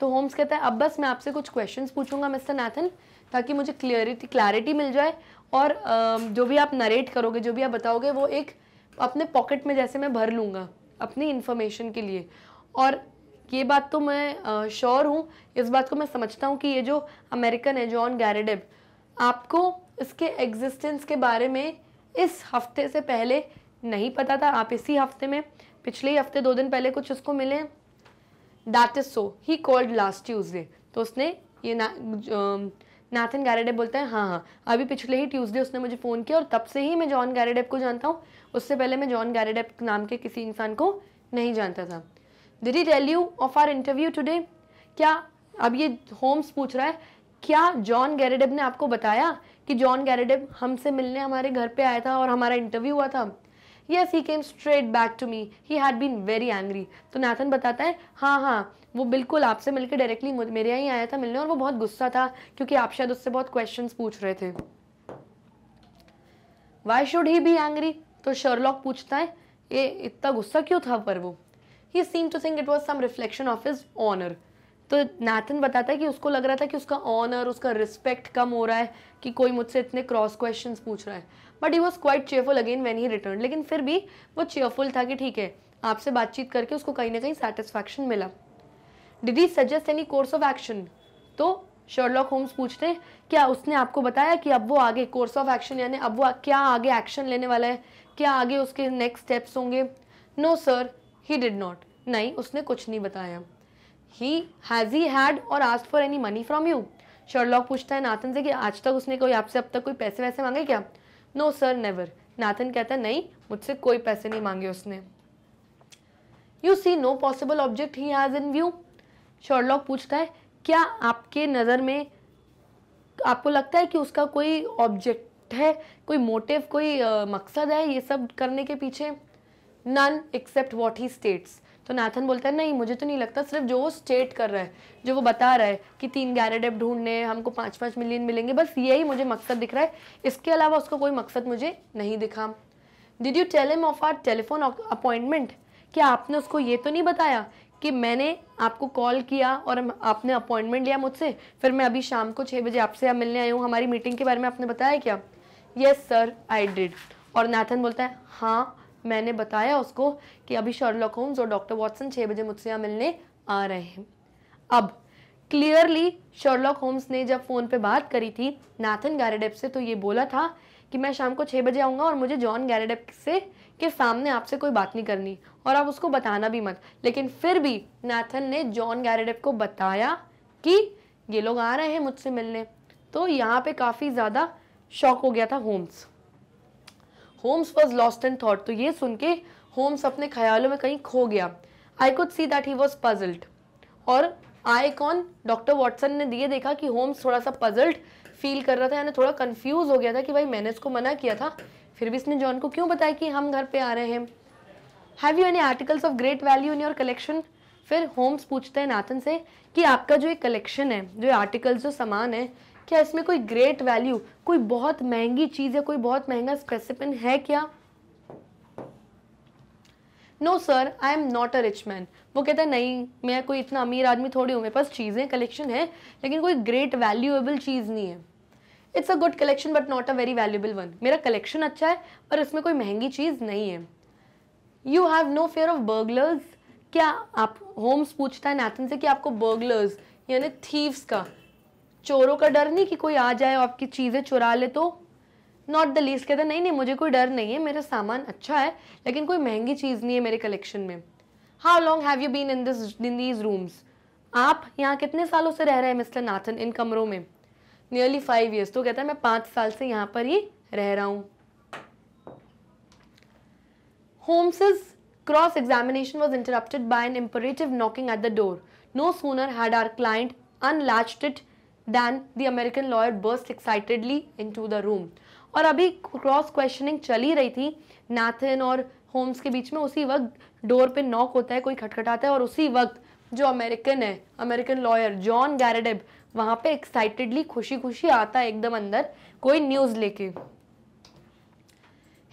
तो Holmes कहता है अब बस मैं आपसे कुछ questions पूछूंगा mister Nathan ताकि मुझे क्लियरिटी क्लैरिटी मिल जाए और जो भी आप नरेट करोगे जो भी आप बताओगे वो एक अपने पॉकेट में जैसे मैं भर लूँगा अपनी इन्फॉर्मेशन के लिए और ये बात तो मैं श्योर हूँ इस बात को मैं समझता हूँ कि ये जो अमेरिकन है जॉन गैरेडिब आपको इसके एग्जिस्टेंस के बारे में इस हफ्ते से पहले नहीं पता था आप इसी हफ्ते में पिछले ही हफ्ते दो दिन पहले कुछ उसको मिले that is so he called last Tuesday तो उसने ये ना नाथन गैरेडेप बोलता है हाँ हाँ अभी पिछले ही ट्यूसडे उसने मुझे फ़ोन किया और तब से ही मैं जॉन गैरेडेप को जानता हूँ उससे पहले मैं जॉन गैरेडेप नाम के किसी इंसान को नहीं जानता था did he tell you of our interview today क्या अब ये होम्स पूछ रहा है क्या जॉन गैरेडेब ने आपको बताया कि जॉन गैरेडेब हमसे मिलने हमारे घर पे आया था और हमारा इंटरव्यू हुआ था yes he came straight back to me he had been very angry तो नाथन बताता है हाँ हाँ वो बिल्कुल आपसे मिलकर डायरेक्टली मेरे यहाँ ही आया था मिलने और वो बहुत गुस्सा था क्योंकि आप शायद उससे बहुत क्वेश्चन पूछ रहे थे why should he be angry तो शर्लॉक पूछता है ये इतना गुस्सा क्यों था पर वो he seem to think it was some reflection of his honour तो नाथन बताता है कि उसको लग रहा था कि उसका ऑनर उसका रिस्पेक्ट कम हो रहा है कि कोई मुझसे इतने क्रॉस क्वेश्चन पूछ रहा है but he was quite cheerful again when he return लेकिन फिर भी वो चेयरफुल था कि ठीक है आपसे बातचीत करके उसको कहीं ना कहीं सेटिस्फैक्शन मिला did he suggest any course of action तो शर्लॉक होम्स पूछते हैं क्या उसने आपको बताया कि अब वो आगे कोर्स ऑफ एक्शन यानी अब वो क्या आगे एक्शन लेने वाला है क्या आगे उसके नेक्स्ट स्टेप्स होंगे no sir he did not नहीं उसने कुछ नहीं बताया ही हैज़ ही हैड और आज for any money from you Sherlock पूछता है नाथन से कि आज तक उसने कोई आपसे अब तक कोई पैसे वैसे मांगे क्या नो सर नेवर नाथन कहता है नहीं मुझसे कोई पैसे नहीं मांगे उसने you see no possible object he has in view Sherlock पूछता है क्या आपके नज़र में आपको लगता है कि उसका कोई ऑब्जेक्ट है कोई मोटिव कोई मकसद है ये सब करने के पीछे none except what he states तो नाथन बोलता है नहीं मुझे तो नहीं लगता सिर्फ जो वो स्टेट कर रहा है जो वो बता रहा है कि तीन ग्यारह डेप ढूंढने हमको पाँच पाँच मिलियन मिलेंगे बस यही मुझे मकसद दिख रहा है इसके अलावा उसको कोई मकसद मुझे नहीं दिखा did you tell him of our telephone appointment क्या आपने उसको ये तो नहीं बताया कि मैंने आपको कॉल किया और आपने अपॉइंटमेंट लिया मुझसे फिर मैं अभी शाम को छः बजे आपसे आप मिलने आई हूँ हमारी मीटिंग के बारे में आपने बताया क्या यस सर आई डिड और नाथन बोलता है हाँ मैंने बताया उसको कि अभी शर्लॉक होम्स और डॉक्टर वॉटसन छः बजे मुझसे यहाँ मिलने आ रहे हैं अब क्लियरली शर्लॉक होम्स ने जब फ़ोन पे बात करी थी नाथन गैरेडेप से तो ये बोला था कि मैं शाम को छः बजे आऊँगा और मुझे जॉन गैरेडेप से के सामने आपसे कोई बात नहीं करनी और आप उसको बताना भी मत लेकिन फिर भी नाथन ने जॉन गैरेडेप को बताया कि ये लोग आ रहे हैं मुझसे मिलने तो यहाँ पे काफ़ी ज़्यादा शॉक हो गया था Holmes Holmes was lost in thought तो ये सुन के होम्स अपने ख्यालों में कहीं खो गया I could see that he was puzzled और आई कौन डॉक्टर वॉटसन ने ये देखा कि होम्स थोड़ा सा पजल्ड फील कर रहा था यानी थोड़ा कन्फ्यूज हो गया था कि भाई मैंने इसको मना किया था फिर भी इसने जॉन को क्यों बताया कि हम घर पे आ रहे हैं have you any articles of great value in your collection फिर होम्स पूछते हैं नाथन से कि आपका जो ये कलेक्शन है जो आर्टिकल्स जो सामान है क्या इसमें कोई ग्रेट वैल्यू कोई बहुत महंगी चीज़ है कोई बहुत महंगा स्पेसिपिन है क्या no sir I am not a rich man वो कहता है नहीं मैं कोई इतना अमीर आदमी थोड़ी हूँ मेरे पास चीज़ें कलेक्शन है लेकिन कोई ग्रेट वैल्यूएबल चीज़ नहीं है it's a good collection but not a very valuable one मेरा कलेक्शन अच्छा है पर इसमें कोई महंगी चीज़ नहीं है you have no fear of burglars क्या आप होम्स पूछता है नैथन से कि आपको बर्गलर्स यानी थीव्स का चोरों का डर नहीं कि कोई आ जाए आपकी चीज़ें चुरा ले तो नॉट द लीस्ट कहते नहीं नहीं मुझे कोई डर नहीं है मेरा सामान अच्छा है लेकिन कोई महंगी चीज़ नहीं है मेरे कलेक्शन में how long have you been in this in these rooms आप यहाँ कितने सालों से रह रहे हैं मिस्टर नाथन इन कमरों में नियरली फाइव ईयर्स तो कहता है मैं पाँच साल से यहाँ पर ही रह रहा हूँ Holmes's cross examination was interrupted by an imperative knocking at the door no sooner had our client unlatched it than the American lawyer burst excitedly into the room और अभी क्रॉस क्वेश्चनिंग चली रही थी Nathan और Holmes के बीच में उसी वक्त डोर पे नॉक होता है कोई खटखटाता है और उसी वक्त जो अमेरिकन है अमेरिकन लॉयर जॉन गैरेडेब वहाँ पे एक्साइटेडली खुशी खुशी आता है एकदम अंदर कोई न्यूज़ लेके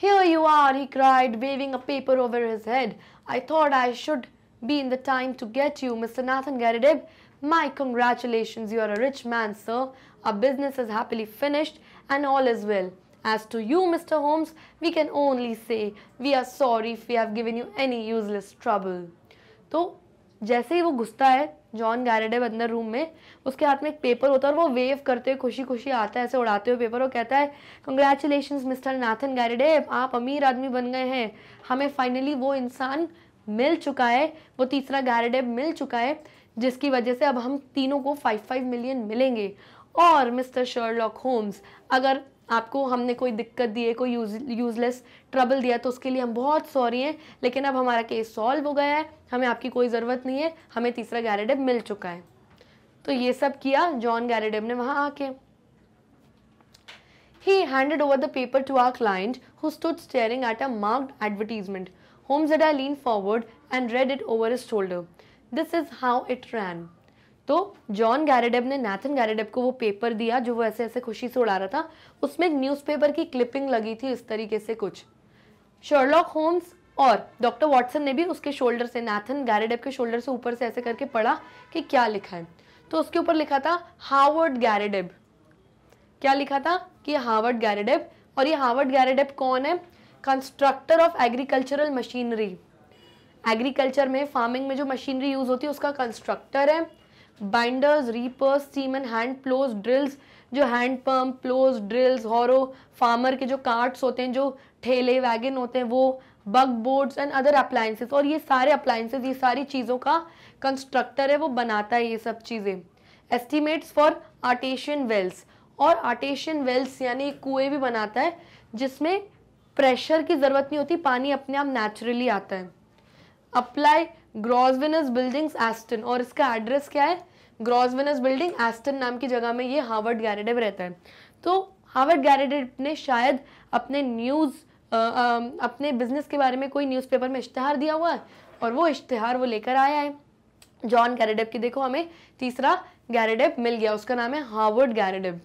Here you are, he cried, waving a paper over his head. I thought I should be in the time to get you, Mr. Nathan Garadeb My congratulations, you are a rich man, sir. Our business is happily finished and all is well. As to you, Mr. Holmes, we can only say we are sorry if we have given you any useless trouble. तो जैसे ही वो घुसता है John गैरेडेव अंदर room में उसके हाथ में एक पेपर होता है और वो वेव करते हुए खुशी खुशी आता है ऐसे उड़ाते हुए पेपर और कहता है कंग्रेचुलेशन मिस्टर नाथन गैरेडेव आप अमीर आदमी बन गए हैं हमें फाइनली वो इंसान मिल चुका है वो तीसरा गैरेडेव मिल चुका है जिसकी वजह से अब हम तीनों को फाइव फाइव मिलियन मिलेंगे और मिस्टर शर्लॉक होम्स अगर आपको हमने कोई दिक्कत दी है कोई यूज यूजलेस ट्रबल दिया तो उसके लिए हम बहुत सॉरी हैं लेकिन अब हमारा केस सॉल्व हो गया है हमें आपकी कोई ज़रूरत नहीं है हमें तीसरा गैरेडेब मिल चुका है तो ये सब किया जॉन गैरेडेब ने वहाँ आके he handed over the paper to our client who stood staring at a marked advertisement Holmes and I lean forward and read it over his shoulder this is how it ran तो John गैरेडेब ने Nathan गैरेडेब को वो paper दिया जो वो ऐसे ऐसे खुशी से उड़ा रहा था उसमें एक न्यूज़पेपर की क्लिपिंग लगी थी इस तरीके से कुछ शर्लॉक होम्स और डॉक्टर वॉटसन ने भी उसके शोल्डर से नैथन गैरेडेब के शोल्डर से ऊपर से ऐसे करके पढ़ा कि क्या लिखा है तो उसके ऊपर लिखा था हार्वर्ड गैरेडेब क्या लिखा था कि हार्वर्ड गैरेडेब और ये हार्वर्ड गैरेडेब कौन है constructor of agricultural machinery agriculture में फार्मिंग में जो मशीनरी यूज़ होती है उसका कंस्ट्रक्टर है binders reapers steam and hand ploughs drills जो hand pump ploughs drills harrow farmer के जो कार्ट्स होते हैं जो ठेले वैगन होते हैं वो buckboards and other appliances और ये सारे अप्लायसेज ये सारी चीज़ों का कंस्ट्रक्टर है वो बनाता है ये सब चीज़ें एस्टिमेट्स फॉर आर्टेशियन वेल्स और आर्टेशियन वेल्स यानी कुएं भी बनाता है जिसमें प्रेशर की ज़रूरत नहीं होती पानी अपने आप नेचुरली आता है अप्लाई ग्रॉसविनस बिल्डिंग एस्टन और इसका एड्रेस क्या है ग्रॉसविनस बिल्डिंग एस्टन नाम की जगह में ये हार्वर्ड गैरेडेव रहता है तो हार्वर्ड गैरेडेव ने शायद अपने न्यूज़ अपने बिजनेस के बारे में कोई न्यूज़पेपर में इश्तहार दिया हुआ है और वो इश्तहार वो लेकर आया है जॉन गैरेडेव की देखो हमें तीसरा गैरेडेव मिल गया उसका नाम है हार्वर्ड गैरेडेव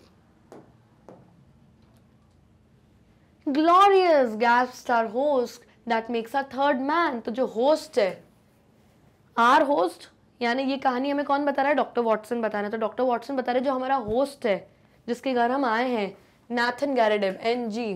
ग्लोरियस गैप स्टार host that makes a third man तो जो होस्ट है आर होस्ट यानी ये कहानी हमें कौन बता रहा है डॉक्टर वॉटसन बता रहे हैं तो डॉक्टर वॉटसन बता रहे जो हमारा होस्ट है जिसके घर हम आए हैं नैथन गैरेडिव एन जी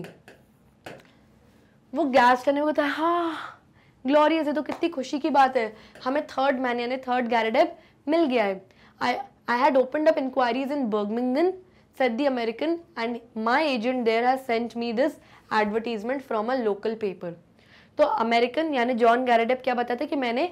वो गैस करने को कहता है हाँ ग्लोरियस है तो कितनी खुशी की बात है हमें थर्ड मैन यानी थर्ड गैरेडिव मिल गया है I I had opened up inquiries in Birmingham said the American and my agent there has sent me this advertisement from a local paper तो अमेरिकन यानी जॉन गैरेडेप क्या बताते कि मैंने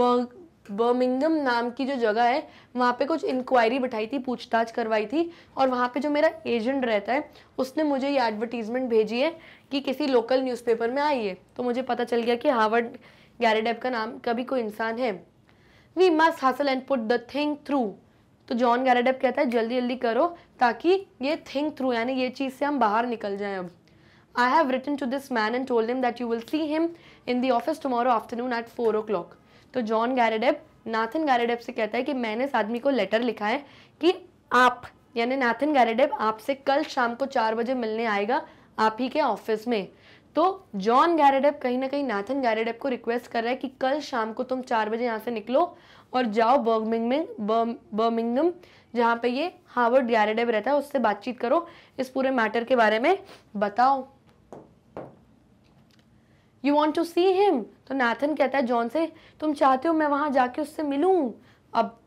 बर्मिंगम नाम की जो जगह है वहाँ पे कुछ इंक्वायरी बिठाई थी पूछताछ करवाई थी और वहाँ पे जो मेरा एजेंट रहता है उसने मुझे ये एडवर्टीजमेंट भेजी है कि किसी लोकल न्यूज़पेपर में आई है तो मुझे पता चल गया कि हार्वर्ड गैरेडेप का नाम कभी कोई इंसान है we must hustle and put the thing through तो जॉन गैरेडेप कहता है जल्दी जल्दी करो ताकि ये थिंक थ्रू यानी ये चीज़ से हम बाहर निकल जाएं अब I have written to this man and told him that you will see him in the office tomorrow afternoon at four o'clock तो जॉन गैरेडेप नाथन गैरेडेप से कहता है कि मैंने इस आदमी को लेटर लिखा है कि आप यानी नाथन गैरेडेप आपसे कल शाम को चार बजे मिलने आएगा आप ही के ऑफिस में तो जॉन गैरेडेप कहीं ना कहीं नाथन गैरेडेप को रिक्वेस्ट कर रहा है कि कल शाम को तुम चार बजे यहाँ से निकलो और जाओ में बर्मिंगम जहाँ पे ये हार्वर्ड गैरेडेप रहता है उससे बातचीत करो इस पूरे मैटर के बारे में बताओ you want to see him तो नाथन कहता है जॉन से तुम चाहते हो मैं वहाँ जाके उससे मिलूँ अब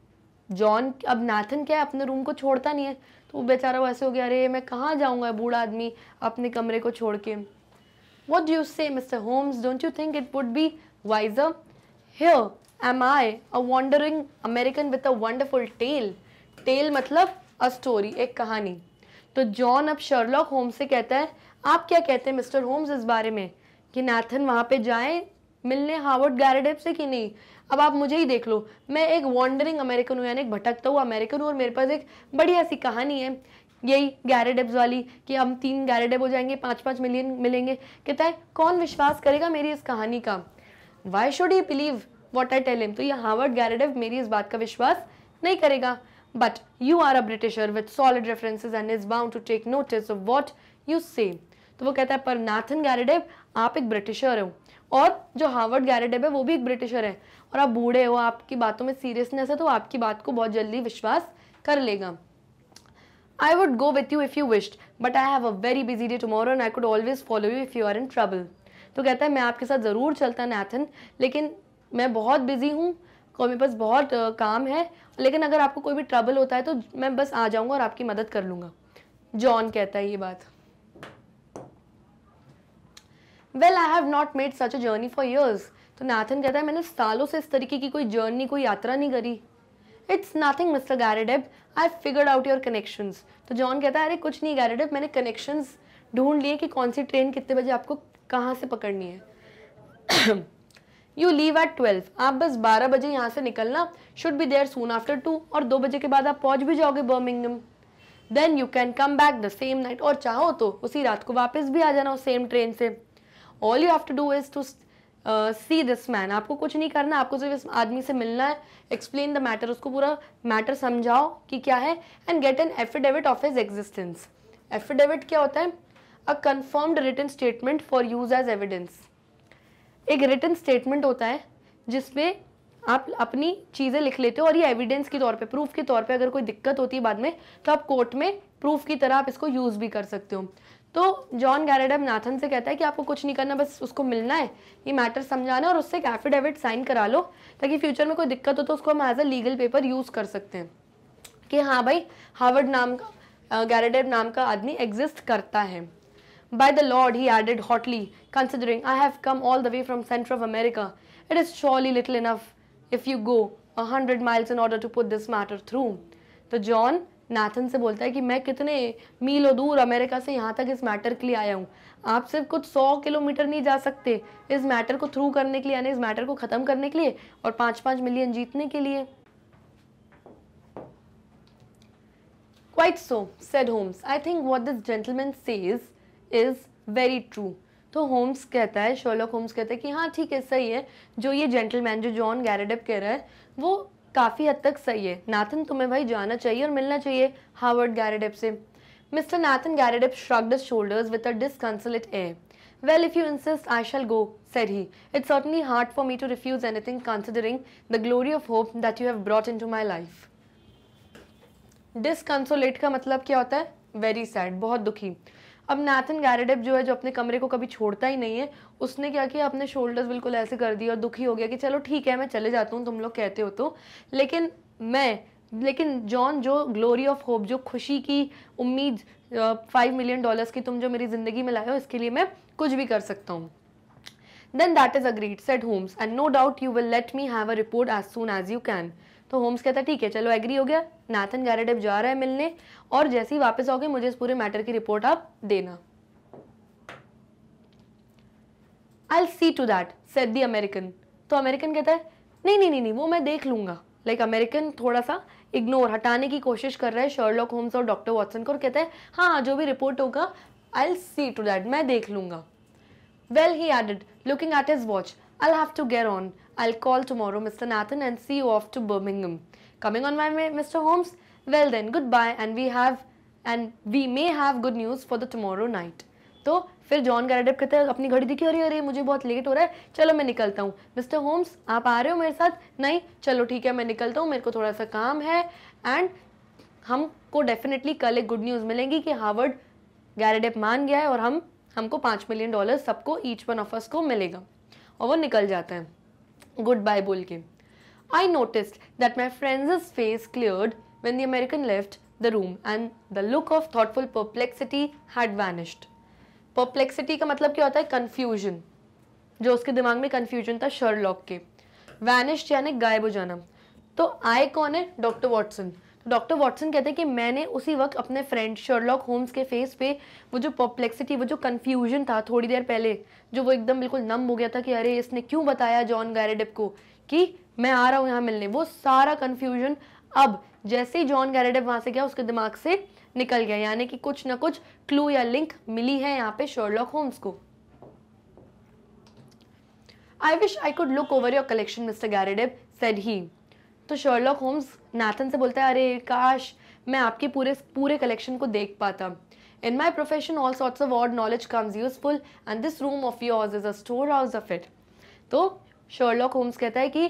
जॉन अब नाथन क्या है अपने रूम को छोड़ता नहीं है तो वो बेचारा वैसे हो गया अरे मैं कहाँ जाऊँगा बूढ़ा आदमी अपने कमरे को छोड़ के what do you say mister Holmes don't you think it would be wiser here am I a wandering American with a wonderful tale tale मतलब अ स्टोरी एक कहानी तो जॉन अब शर्लॉक होम्स से कहता है आप क्या कहते हैं मिस्टर होम्स इस बारे में कि नाथन वहाँ पे जाए मिलने हार्वर्ड गैरेडेप से कि नहीं अब आप मुझे ही देख लो मैं एक वॉन्डरिंग अमेरिकन हूँ यानी एक भटकता हुआ अमेरिकन हूँ और मेरे पास एक बढ़िया सी कहानी है यही गैरेडेब्स वाली कि हम तीन गैरेडेब हो जाएंगे पाँच पाँच मिलियन मिलेंगे कहता है कौन विश्वास करेगा मेरी इस कहानी का why should he believe what I tell him तो ये हार्वर्ड गैरेडेव मेरी इस बात का विश्वास नहीं करेगा but you are a Britisher with solid references and is bound to take notice of what you say तो वो कहता है पर नाथन गैरेडेव आप एक ब्रिटिशर हो और जो हार्वर्ड गैरेडेब है वो भी एक ब्रिटिशर है और आप बूढ़े हो आपकी बातों में सीरियसनेस है तो आपकी बात को बहुत जल्दी विश्वास कर लेगा I would go with you if you wished but I have a very busy day tomorrow and I could always follow you if you are in trouble. तो कहता है मैं आपके साथ ज़रूर चलता नैथन लेकिन मैं बहुत बिजी हूँ और मेरे पास बहुत काम है लेकिन अगर आपको कोई भी ट्रबल होता है तो मैं बस आ जाऊँगा और आपकी मदद कर लूँगा जॉन कहता है ये बात well I have not made such a journey for years तो नाथन कहता है मैंने सालों से इस तरीके की कोई जर्नी कोई यात्रा नहीं करी it's nothing mister Garrideb I figured out your connections तो जॉन कहता है अरे कुछ नहीं गैरेडेब मैंने कनेक्शंस ढूंढ लिए कि कौन सी ट्रेन कितने बजे आपको कहाँ से पकड़नी है यू लीव एट ट्वेल्व आप बस बारह बजे यहाँ से निकलना should be there soon after two और दो बजे के बाद आप पहुँच भी जाओगे Birmingham then you can come back the same night और चाहो तो उसी रात को वापस भी आ जाना उस सेम ट्रेन से all you have to do is to see this man आपको कुछ नहीं करना आपको सिर्फ इस आदमी से मिलना है एक्सप्लेन द मैटर उसको पूरा मैटर समझाओ कि क्या है and get an affidavit of his existence affidavit क्या होता है a confirmed written statement for use as evidence एक रिटर्न स्टेटमेंट होता है जिसमें आप अपनी चीज़ें लिख लेते हो और ये एविडेंस के तौर पे प्रूफ के तौर पे अगर कोई दिक्कत होती है बाद में तो आप कोर्ट में प्रूफ की तरह आप इसको यूज़ भी कर सकते हो तो जॉन गैरेडम नाथन से कहता है कि आपको कुछ नहीं करना बस उसको मिलना है ये मैटर समझाना है और उससे एक एफिडेविट साइन करा लो ताकि फ्यूचर में कोई दिक्कत हो तो उसको हम as a legal paper use कर सकते हैं कि हाँ भाई हार्वर्ड नाम का गैरेडम नाम का आदमी एग्जिस्ट करता है by the lord he added hotly considering I have come all the way from centre of America it is surely little enough if you go hundred miles in order to put this matter through तो John Nathan से बोलता है कि मैं कितने मीलों दूर America से यहाँ तक इस मैटर के लिए आया हूँ आप सिर्फ कुछ सौ किलोमीटर नहीं जा सकते इस मैटर को थ्रू करने के लिए यानी इस मैटर को ख़त्म करने के लिए और पाँच पाँच मिलियन जीतने के लिए quite so said Holmes I think what this gentleman says is very true तो होम्स कहता है शोलॉक होम्स कहता है कि हाँ ठीक है सही है जो ये जेंटलमैन जो जॉन गैरेडप कह रहा है वो काफ़ी हद तक सही है नाथन तुम्हें भाई जाना चाहिए और मिलना चाहिए हार्वर्ड गैरेडेप से mister Nathan Garrideb shrugged shoulders with a disconsolate air well if you insist I shall go said he it's certainly hard for me to refuse anything considering the glory of hope that you have brought into life disconsolate का मतलब क्या होता है very sad बहुत दुखी अब Nathan गैरेडेप जो है जो अपने कमरे को कभी छोड़ता ही नहीं है उसने क्या किया अपने शोल्डर्स बिल्कुल ऐसे कर दिए और दुखी हो गया कि चलो ठीक है मैं चले जाता हूँ तुम लोग कहते हो तो लेकिन मैं लेकिन जॉन जो ग्लोरी ऑफ होप जो खुशी की उम्मीद फाइव मिलियन डॉलर्स की तुम जो मेरी ज़िंदगी में लाए हो इसके लिए मैं कुछ भी कर सकता हूँ then that is agreed said Holmes and no doubt you will let me have a report as soon as you can तो होम्स कहता है ठीक है चलो एग्री हो गया नाथन गैरेडेप जा रहा है मिलने और जैसे ही वापस आओगे मुझे इस पूरे मैटर की रिपोर्ट आप देना I see to that said the American तो अमेरिकन कहता है नहीं नहीं नहीं वो मैं देख लूंगा लाइक like अमेरिकन थोड़ा सा इग्नोर हटाने की कोशिश कर रहा है शर्लॉक होम्स और डॉक्टर वॉटसन को और कहता है हाँ, हाँ जो भी रिपोर्ट होगा आई सी टू दैट मैं देख लूंगा well he added looking at his watch I have to get on I'll call tomorrow, Mr. Nathan, and see you off to Birmingham. Coming on my way, Mr. Holmes? Well then, goodbye, and we have and we may have good news for the tomorrow night. तो फिर John का कहते हैं अपनी घड़ी हो अरे अरे मुझे बहुत लेट हो रहा है चलो मैं निकलता हूँ मिस्टर होम्स आप आ रहे हो मेरे साथ नहीं चलो ठीक है मैं निकलता हूँ मेरे को थोड़ा सा काम है एंड हमको डेफिनेटली कल एक गुड न्यूज़ मिलेंगी कि हार्वर्ड गैरेडेप मान गया है और हम हमको पाँच मिलियन डॉलर सबको ईच वन ऑफ अस को मिलेगा और वो निकल जाते हैं गुड बाय बोल के I notice that my friend's face cleared when the American left the room and the look of thoughtful perplexity had vanished perplexity का मतलब क्या होता है कन्फ्यूजन जो उसके दिमाग में कन्फ्यूजन था शर के वैनिश्ड यानी गायब हो जाना तो आए कौन है डॉक्टर वॉटसन डॉक्टर वॉटसन कहते हैं कि मैंने उसी वक्त अपने फ्रेंड शर्लॉक होम्स के फेस पे वो जो पॉप्लेक्सिटी वो जो कन्फ्यूजन था थोड़ी देर पहले जो वो एकदम बिल्कुल नम हो गया था कि अरे इसने क्यों बताया जॉन गैरेडिप को कि मैं आ रहा हूँ यहाँ मिलने वो सारा कन्फ्यूजन अब जैसे ही जॉन गैरेडिप वहाँ से गया उसके दिमाग से निकल गया यानी कि कुछ ना कुछ क्लू या लिंक मिली है यहाँ पे शर्लॉक होम्स को I wish I could look over your collection, Mr. Garadib, said he. तो शर्लॉक होम्स नाथन से बोलता है अरे काश मैं आपके पूरे पूरे कलेक्शन को देख पाता in my profession all sorts of word knowledge comes useful and this room of yours is a store house of it तो शर्लॉक होम्स कहता है कि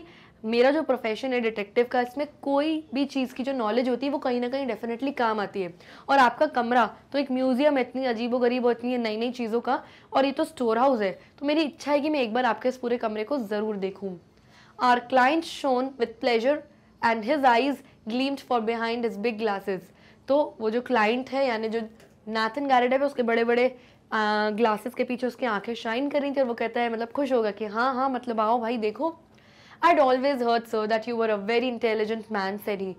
मेरा जो प्रोफेशन है डिटेक्टिव का इसमें कोई भी चीज़ की जो नॉलेज होती है वो कहीं ना कहीं डेफिनेटली काम आती है और आपका कमरा तो एक म्यूज़ियम है इतनी गरीब और है नई नई चीज़ों का और ये तो स्टोर हाउस है तो मेरी इच्छा है कि मैं एक बार आपके इस पूरे कमरे को ज़रूर देखूँ Our client shone with pleasure and his eyes gleamed for behind his big glasses. तो वो जो क्लाइंट है यानी जो नाथन गारेडब है उसके बड़े बड़े ग्लासेस के पीछे उसकी आंखें शाइन कर रही थी और वो कहता है मतलब खुश होगा कि हाँ हाँ मतलब आओ भाई देखो I'd always heard, sir, that you were a very intelligent man, said he.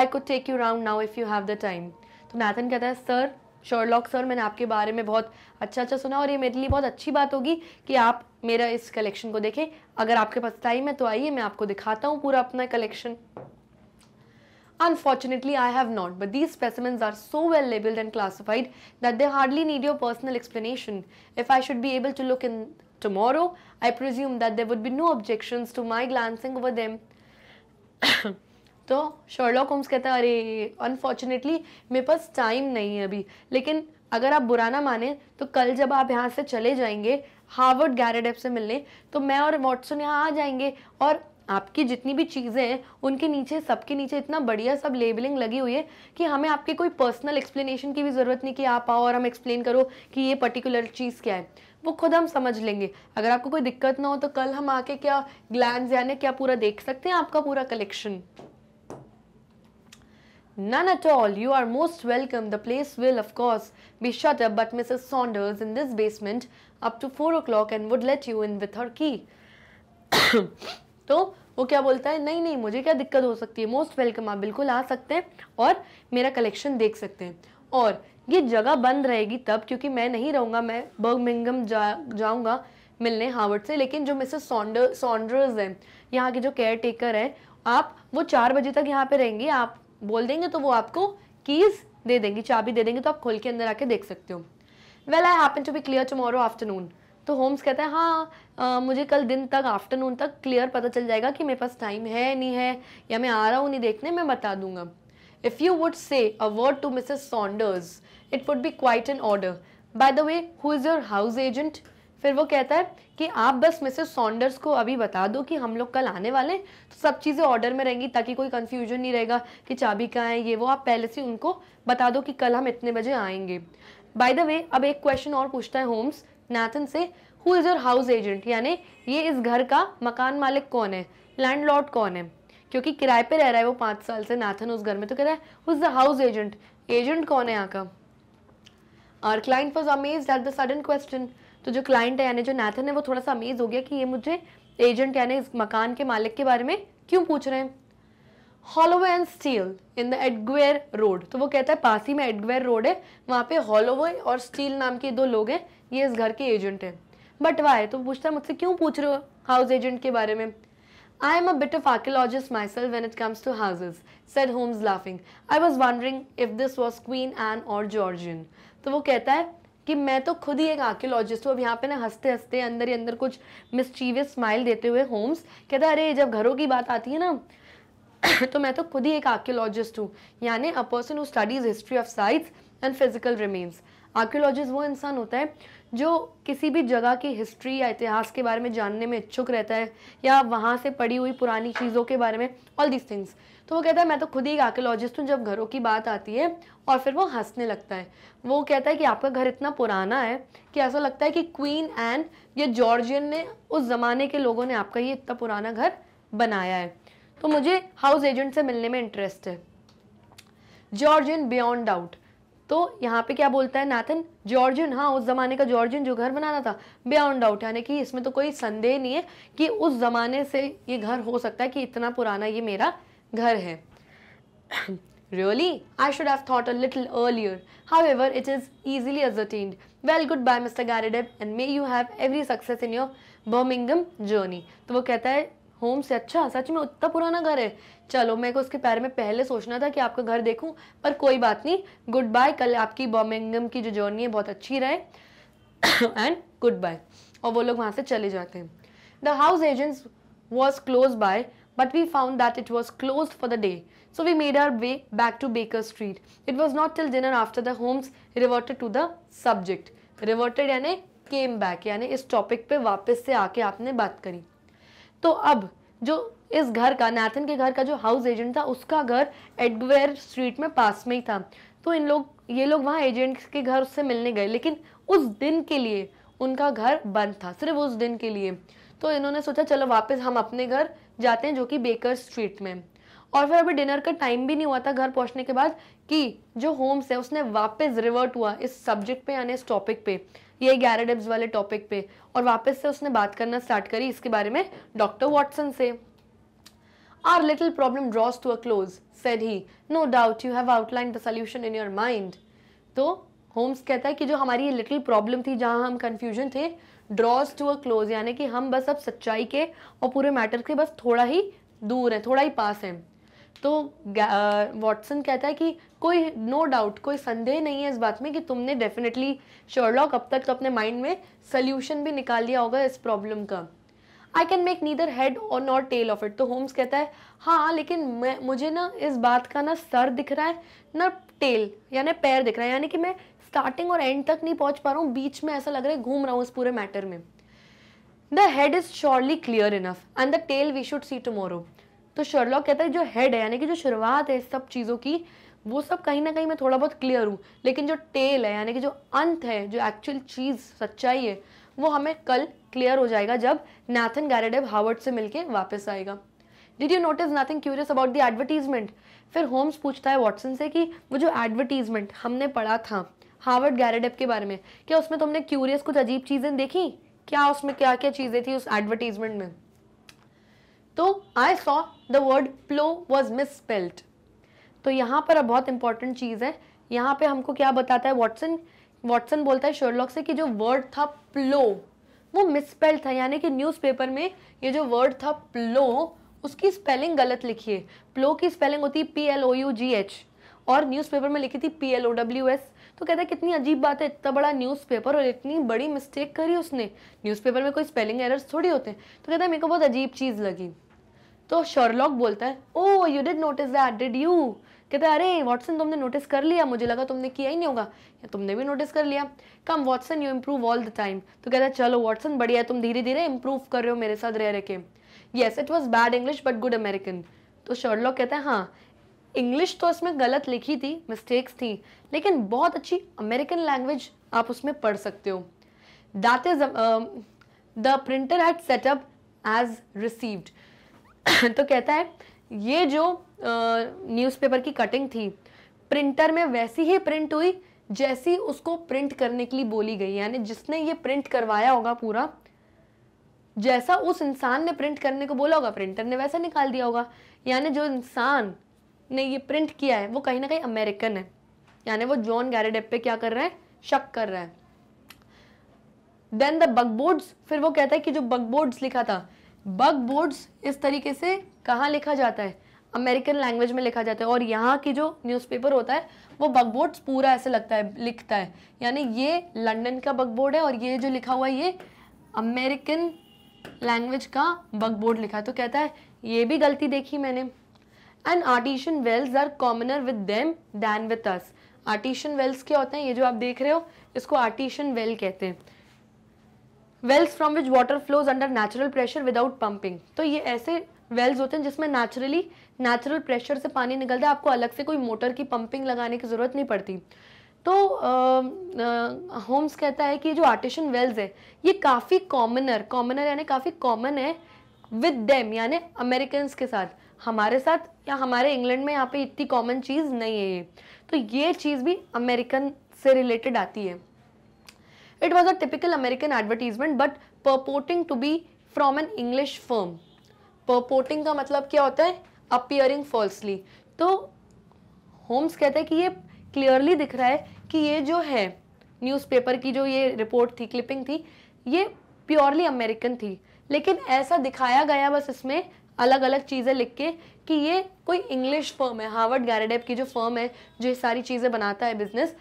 I could take you round now if you have the time. तो नाथन कहता है सर शर्लॉक सर मैंने आपके बारे में बहुत अच्छा अच्छा सुना और ये मेरे लिए बहुत अच्छी बात होगी कि आप मेरा इस कलेक्शन को देखें अगर आपके पास टाइम है तो आइए मैं आपको दिखाता हूँ पूरा अपना collection Unfortunately, I have not, but these specimens are so well labeled and classified that they hardly need your personal explanation. If I should be able to look in tomorrow, I presume that there would be no objections to my glancing over them. तो Sherlock Holmes कहता है अरे unfortunately मेरे पास time नहीं है अभी लेकिन अगर आप बुरा ना माने तो कल जब आप यहाँ से चले जाएंगे हार्वर्ड गैरेडेप से मिलने तो मैं और वॉटसन यहाँ आ जाएंगे और आपकी जितनी भी चीज़ें हैं उनके नीचे सबके नीचे इतना बढ़िया सब लेबलिंग लगी हुई है कि हमें आपके कोई पर्सनल एक्सप्लेनेशन की भी ज़रूरत नहीं कि आप आओ और हम एक्सप्लेन करो कि ये पर्टिकुलर चीज़ क्या है वो खुद हम समझ लेंगे अगर आपको कोई दिक्कत ना हो तो कल हम आके क्या ग्लैंड यानी क्या पूरा देख सकते हैं आपका पूरा collection None at all. You are most welcome. The place will, of course, be shut up, but Mrs. Saunders in this basement up to four o'clock and would let you in with her key. की तो वो क्या बोलता है नहीं नहीं मुझे क्या दिक्कत हो सकती है मोस्ट वेलकम आप बिल्कुल आ सकते हैं और मेरा कलेक्शन देख सकते हैं और ये जगह बंद रहेगी तब क्योंकि मैं नहीं रहूँगा मैं बर्मिंगम जा जाऊँगा मिलने हार्वर्ड से लेकिन जो मिसेस सॉन्डर सॉन्डर्स हैं यहाँ के जो केयर टेकर हैं आप वो चार बजे तक यहाँ पे रहेंगे आप बोल देंगे तो वो आपको कीज़ दे देंगे चाबी दे देंगे तो आप खोल के अंदर आके देख सकते हो well I happen to be clear tomorrow afternoon तो होम्स कहता है हाँ आ, मुझे कल दिन तक आफ्टरनून तक क्लियर पता चल जाएगा कि मेरे पास टाइम है नहीं है या मैं आ रहा हूँ नहीं देखने मैं बता दूंगा if you would say a word to Mrs Saunders it would be quite in order by the way who is your house agent फिर वो कहता है कि आप बस मिसेस सॉन्डर्स को अभी बता दो कि हम लोग कल आने वाले हैं तो सब चीज़ें ऑर्डर में रहेंगी ताकि कोई कंफ्यूजन नहीं रहेगा कि चाबी कहाँ है ये वो आप पहले से उनको बता दो कि कल हम इतने बजे आएंगे बाय द वे अब एक क्वेश्चन और पूछता है होम्स नैथन से who is your house agent यानी ये इस घर का मकान मालिक कौन है लैंडलॉर्ड कौन है क्योंकि किराए पे रह रहा है वो पाँच साल से नाथन उस घर में तो कह रहा है who is the house agent agent कौन है यहाँ का our client was amazed at the sudden question तो जो क्लाइंट है यानी जो नैथन है वो थोड़ा सा अमीज़ हो गया कि ये मुझे एजेंट यानी इस मकान के मालिक के बारे में क्यों पूछ रहे हैं Holloway and Steele in the Edgware road तो वो कहता है पास ही में एडगवेयर रोड है वहाँ पे हॉलोवे और स्टील नाम के दो लोग हैं ये इस घर के एजेंट हैं बट वाई तो पूछता है मुझसे क्यों पूछ रहे हो हाउस एजेंट के बारे में am a bit of of myself when it comes to houses, said Holmes laughing I was wondering if this was Queen Anne or Georgian तो वो कहता है कि मैं तो खुद ही एक आर्कियोलॉजिस्ट हूँ अब यहाँ पे ना हंसते हंसते अंदर ही अंदर कुछ मिस्चीवियस स्माइल देते हुए होम्स कहता अरे जब घरों की बात आती है ना तो मैं तो खुद ही एक आर्कियोलॉजिस्ट हूँ यानी a person who studies history of sites and physical remains archaeologist वो इंसान होता है जो किसी भी जगह की हिस्ट्री या इतिहास के बारे में जानने में इच्छुक रहता है या वहाँ से पड़ी हुई पुरानी चीज़ों के बारे में ऑल दीज थिंग्स तो वो कहता है मैं तो खुद ही आर्कोलॉजिस्ट हूँ जब घरों की बात आती है और फिर वो हंसने लगता है वो कहता है कि आपका घर इतना पुराना है कि ऐसा लगता है कि क्वीन एन या जॉर्जियन ने उस ज़माने के लोगों ने आपका ये इतना पुराना घर बनाया है तो मुझे हाउस एजेंट से मिलने में इंटरेस्ट है जॉर्जियन बियॉन्ड डाउट तो यहाँ पे क्या बोलता है नाथन जॉर्जियन हाँ उस ज़माने का जॉर्जियन जो घर बनाना था बियॉन्ड डाउट यानी कि इसमें तो कोई संदेह नहीं है कि उस ज़माने से ये घर हो सकता है कि इतना पुराना ये मेरा घर है really I should have thought a little earlier however it is easily ascertained well good bye mister Garrideb and may you have every success in your Birmingham journey तो वो कहता है होम से अच्छा सच में उतना पुराना घर है चलो मेरे को उसके पैर में पहले सोचना था कि आपका घर देखूं पर कोई बात नहीं गुड बाय कल आपकी बॉमिंगम की जो जर्नी है बहुत अच्छी रहे एंड गुड बाय और वो लोग वहां से चले जाते हैं the house agents was close by but we found that it was closed for the day. So we made our way back to Baker Street. It was not till dinner after the Holmes reverted to the subject. Reverted यानी came back यानी इस topic पे वापस से आके आपने बात करी तो अब जो इस घर का नाथन के घर का जो हाउस एजेंट था उसका घर एडवेयर स्ट्रीट में पास में ही था तो इन लोग ये लोग वहाँ एजेंट के घर उससे मिलने गए लेकिन उस दिन के लिए उनका घर बंद था सिर्फ उस दिन के लिए तो इन्होंने सोचा चलो वापस हम अपने घर जाते हैं जो कि बेकर स्ट्रीट में और फिर अभी डिनर का टाइम भी नहीं हुआ था घर पहुंचने के बाद कि जो होम्स है उसने वापस रिवर्ट हुआ इस सब्जेक्ट पे यानी इस टॉपिक पे ये गैरेडिप्स वाले टॉपिक पे और वापस से उसने बात करना स्टार्ट करी इसके बारे में डॉक्टर वॉटसन से our little problem draws to a close said he no doubt you have outline the solution in your mind तो होम्स कहता है कि जो हमारी ये लिटिल प्रॉब्लम थी जहाँ हम कन्फ्यूजन थे ड्रॉज टू अ क्लोज यानी कि हम बस अब सच्चाई के और पूरे मैटर के बस थोड़ा ही दूर है थोड़ा ही पास हैं तो वॉटसन कहता है कि कोई नो no डाउट कोई संदेह नहीं है इस बात में कि तुमने डेफिनेटली शर्लॉक अब तक तो अपने माइंड में सल्यूशन भी निकाल लिया होगा इस प्रॉब्लम का I can make neither head or not tail of it तो होम्स कहता है हाँ लेकिन मैं मुझे ना इस बात का ना सर दिख रहा है ना टेल यानी पैर दिख रहा है यानी कि मैं स्टार्टिंग और एंड तक नहीं पहुंच पा रहा हूँ बीच में ऐसा लग रहा है घूम रहा हूँ उस पूरे मैटर में the head is surely clear enough and the tail we should see tomorrow तो शर्लॉक कहता है जो हेड है यानी कि जो शुरुआत है सब चीज़ों की वो सब कहीं ना कहीं मैं थोड़ा बहुत क्लियर हूँ लेकिन जो टेल है यानी कि जो अंत है जो एक्चुअल चीज़ सच्चाई है वो हमें कल क्लियर हो जाएगा जब नैथन गैरेडेव हार्वर्ड से मिलके वापस आएगा did you notice nothing curious about the advertisement फिर होम्स पूछता है वॉटसन से कि वो जो एडवर्टीजमेंट हमने पढ़ा था हार्वर्ड गैरेडेप के बारे में क्या उसमें तुमने क्यूरियस कुछ अजीब चीज़ें देखी क्या उसमें क्या क्या चीज़ें थी उस एडवर्टीजमेंट में तो I saw the word plough was misspelt तो यहाँ पर अब बहुत इंपॉर्टेंट चीज़ है यहाँ पे हमको क्या बताता है वॉटसन वॉटसन बोलता है शोरलॉक से कि जो वर्ड था प्लो वो मिसस्पेल्ड था यानी कि न्यूज़पेपर में ये जो वर्ड था प्लो उसकी स्पेलिंग गलत लिखी है प्लो की स्पेलिंग होती है P L O U G H और न्यूज़पेपर में लिखी थी P L O W S तो कहता है कितनी अजीब बात है इतना बड़ा न्यूज़पेपर और इतनी बड़ी मिस्टेक करी उसने न्यूज़पेपर में कोई स्पेलिंग एरर्स थोड़ी होते हैं तो कहता है मेरे को बहुत अजीब चीज़ लगी तो शर्लॉक बोलता है oh you did notice that did you कहता है अरे वॉटसन तुमने नोटिस कर लिया मुझे लगा तुमने किया ही नहीं होगा या तुमने भी नोटिस कर लिया come Watson you improve all the time तो कहता है चलो वॉटसन बढ़िया है तुम धीरे धीरे इम्प्रूव कर रहे हो मेरे साथ रह रहे के yes it was bad English but good American तो शर्लॉक कहता है हाँ इंग्लिश तो इसमें गलत लिखी थी मिस्टेक्स थी लेकिन बहुत अच्छी अमेरिकन लैंग्वेज आप उसमें पढ़ सकते हो that is the printer had set up as received तो कहता है ये जो न्यूज़पेपर uh, की कटिंग थी प्रिंटर में वैसी ही प्रिंट हुई जैसी उसको प्रिंट करने के लिए बोली गई यानी जिसने ये प्रिंट करवाया होगा पूरा जैसा उस इंसान ने प्रिंट करने को बोला होगा प्रिंटर ने वैसा निकाल दिया होगा यानी जो इंसान ने ये प्रिंट किया है वो कहीं ना कहीं अमेरिकन है यानी वो जॉन गैरेडेप पे क्या कर रहा है शक कर रहा है देन द बग बोर्ड्स फिर वो कहता है कि जो बग बोर्ड्स लिखा था बग बोर्ड्स इस तरीके से कहाँ लिखा जाता है अमेरिकन लैंग्वेज में लिखा जाता है और यहाँ की जो न्यूज़पेपर होता है वो बग बोर्ड्स पूरा ऐसे लगता है लिखता है यानी ये लंडन का बग बोर्ड है और ये जो लिखा हुआ है ये अमेरिकन लैंग्वेज का बग बोर्ड लिखा है तो कहता है ये भी गलती देखी मैंने and artesian wells are commoner with them than with us artesian wells क्या होते हैं ये जो आप देख रहे हो इसको आर्टिशन वेल कहते हैं wells from which water flows under natural pressure without pumping तो ये ऐसे वेल्स होते हैं जिसमें नेचुरली नेचुरल प्रेशर से पानी निकलता है आपको अलग से कोई मोटर की पंपिंग लगाने की ज़रूरत नहीं पड़ती तो होम्स uh, uh, कहता है कि जो आर्टिशन वेल्स है ये काफ़ी कॉमनर कॉमनर यानी काफ़ी कॉमन है विद डैम यानी अमेरिकन के साथ हमारे साथ या हमारे इंग्लैंड में यहाँ पे इतनी कॉमन चीज़ नहीं है ये तो ये चीज़ भी अमेरिकन से रिलेटेड आती है it was a typical American advertisement but purporting to be from an English firm purporting का मतलब क्या होता है अपियरिंग फॉल्सली तो होम्स कहते हैं कि ये क्लियरली दिख रहा है कि ये जो है न्यूज़पेपर की जो ये रिपोर्ट थी क्लिपिंग थी ये प्योरली अमेरिकन थी लेकिन ऐसा दिखाया गया बस इसमें अलग अलग चीज़ें लिख के कि ये कोई इंग्लिश फर्म है हार्वर्ड गैरेडेप की जो फर्म है जो ये सारी चीज़ें बनाता है बिजनेस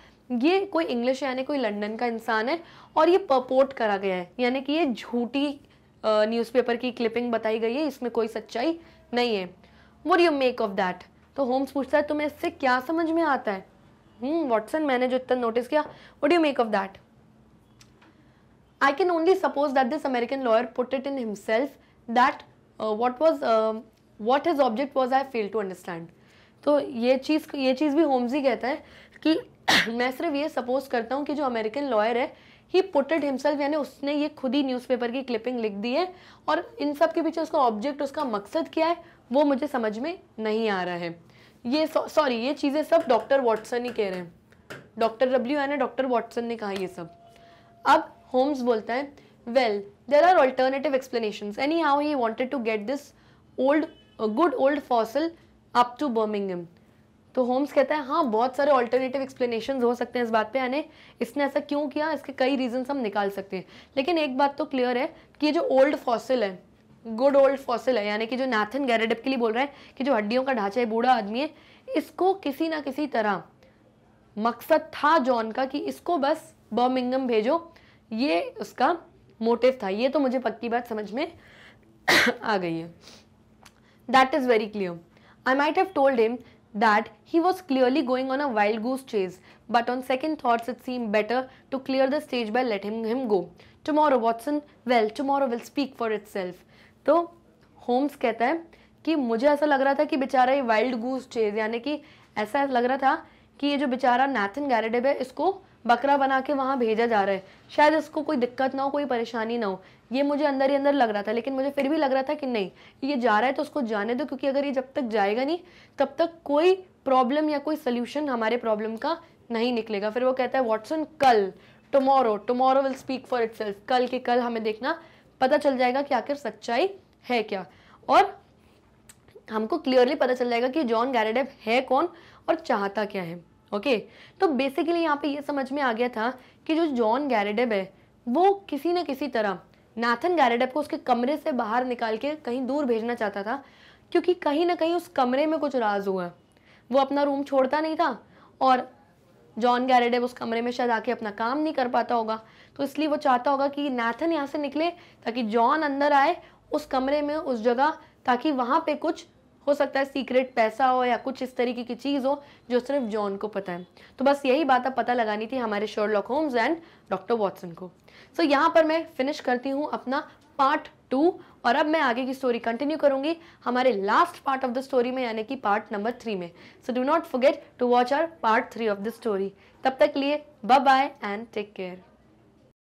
ये कोई इंग्लिश यानी कोई लंदन का इंसान है और ये परपोर्ट करा गया है यानी कि ये झूठी न्यूज़पेपर की क्लिपिंग बताई गई है इसमें कोई सच्चाई नहीं है वो यू मेक ऑफ दैट तो होम्स पूछता है तुम्हें इससे क्या समझ में आता है वॉटसन हम्म, मैंने जो इतना नोटिस किया what you make of that I can only suppose that this American lawyer put it in himself that what was what his object was I fail to understand तो ये चीज़ ये चीज़ भी होम्स ही कहता है कि मैं सिर्फ ये सपोज करता हूँ कि जो अमेरिकन लॉयर है ही पुटेड हिमसेल्फ यानी उसने ये खुद ही न्यूज़पेपर की क्लिपिंग लिख दी है और इन सब के पीछे उसका ऑब्जेक्ट उसका मकसद क्या है वो मुझे समझ में नहीं आ रहा है ये सॉरी ये चीज़ें सब डॉक्टर वाटसन ही कह रहे हैं doctor W N doctor Watson ने कहा ये सब अब होम्स बोलता है Well, there are alternative explanations. Anyhow, he wanted to get this old, a good old fossil up to Birmingham. तो होम्स कहता है हाँ बहुत सारे ऑल्टरनेटिव एक्सप्लेनेशन हो सकते हैं इस बात पे यानी इसने ऐसा क्यों किया इसके कई रीजन हम निकाल सकते हैं लेकिन एक बात तो क्लियर है कि जो ओल्ड फॉसिल है गुड ओल्ड फॉसिल है यानी कि जो नैथन गैरेडप के लिए बोल रहा है कि जो हड्डियों का ढांचा है बूढ़ा आदमी है इसको किसी ना किसी तरह मकसद था जॉन का कि इसको बस बर्मिंगम भेजो ये उसका मोटिव था ये तो मुझे पक्की बात समझ में आ गई है that is very clear I might have told him that he was clearly going on a wild goose chase but on second thoughts it seem better to clear the stage by let him him go tomorrow Watson well tomorrow will speak for itself तो Holmes कहता है कि मुझे ऐसा लग रहा था कि बेचारा ये वाइल्ड गूस चेज यानी कि ऐसा लग रहा था कि ये जो बेचारा नैथन गैरेडेब है इसको बकरा बना के वहाँ भेजा जा रहा है शायद उसको कोई दिक्कत ना हो कोई परेशानी ना हो ये मुझे अंदर ही अंदर लग रहा था लेकिन मुझे फिर भी लग रहा था कि नहीं ये जा रहा है तो उसको जाने दो क्योंकि अगर ये जब तक जाएगा नहीं तब तक कोई प्रॉब्लम या कोई सोल्यूशन हमारे प्रॉब्लम का नहीं निकलेगा फिर वो कहता है वॉटसन कल tomorrow tomorrow will speak for it कल के कल हमें देखना पता चल जाएगा कि आखिर सच्चाई है क्या और हमको क्लियरली पता चल जाएगा कि जॉन गैरेडेप है कौन और चाहता क्या है ओके तो बेसिकली यहाँ पे ये समझ में आ गया था कि जो जॉन गैरेडेब है वो किसी न किसी तरह नाथन गैरेडेब को उसके कमरे से बाहर निकाल के कहीं दूर भेजना चाहता था क्योंकि कहीं ना कहीं उस कमरे में कुछ राज हुआ वो अपना रूम छोड़ता नहीं था और जॉन गैरेडेब उस कमरे में शायद आके अपना काम नहीं कर पाता होगा तो इसलिए वो चाहता होगा कि नाथन यहाँ से निकले ताकि जॉन अंदर आए उस कमरे में उस जगह ताकि वहाँ पे कुछ हो सकता है सीक्रेट पैसा हो या कुछ इस तरीके की चीज़ हो जो सिर्फ जॉन को पता है तो बस यही बात अब पता लगानी थी हमारे Sherlock Holmes and doctor Watson को सो so, यहाँ पर मैं फिनिश करती हूँ अपना पार्ट टू और अब मैं आगे की स्टोरी कंटिन्यू करूंगी हमारे last part of the story में यानी कि पार्ट नंबर थ्री में so do not forget to watch our part three of the story तब तक लिए bye bye and take care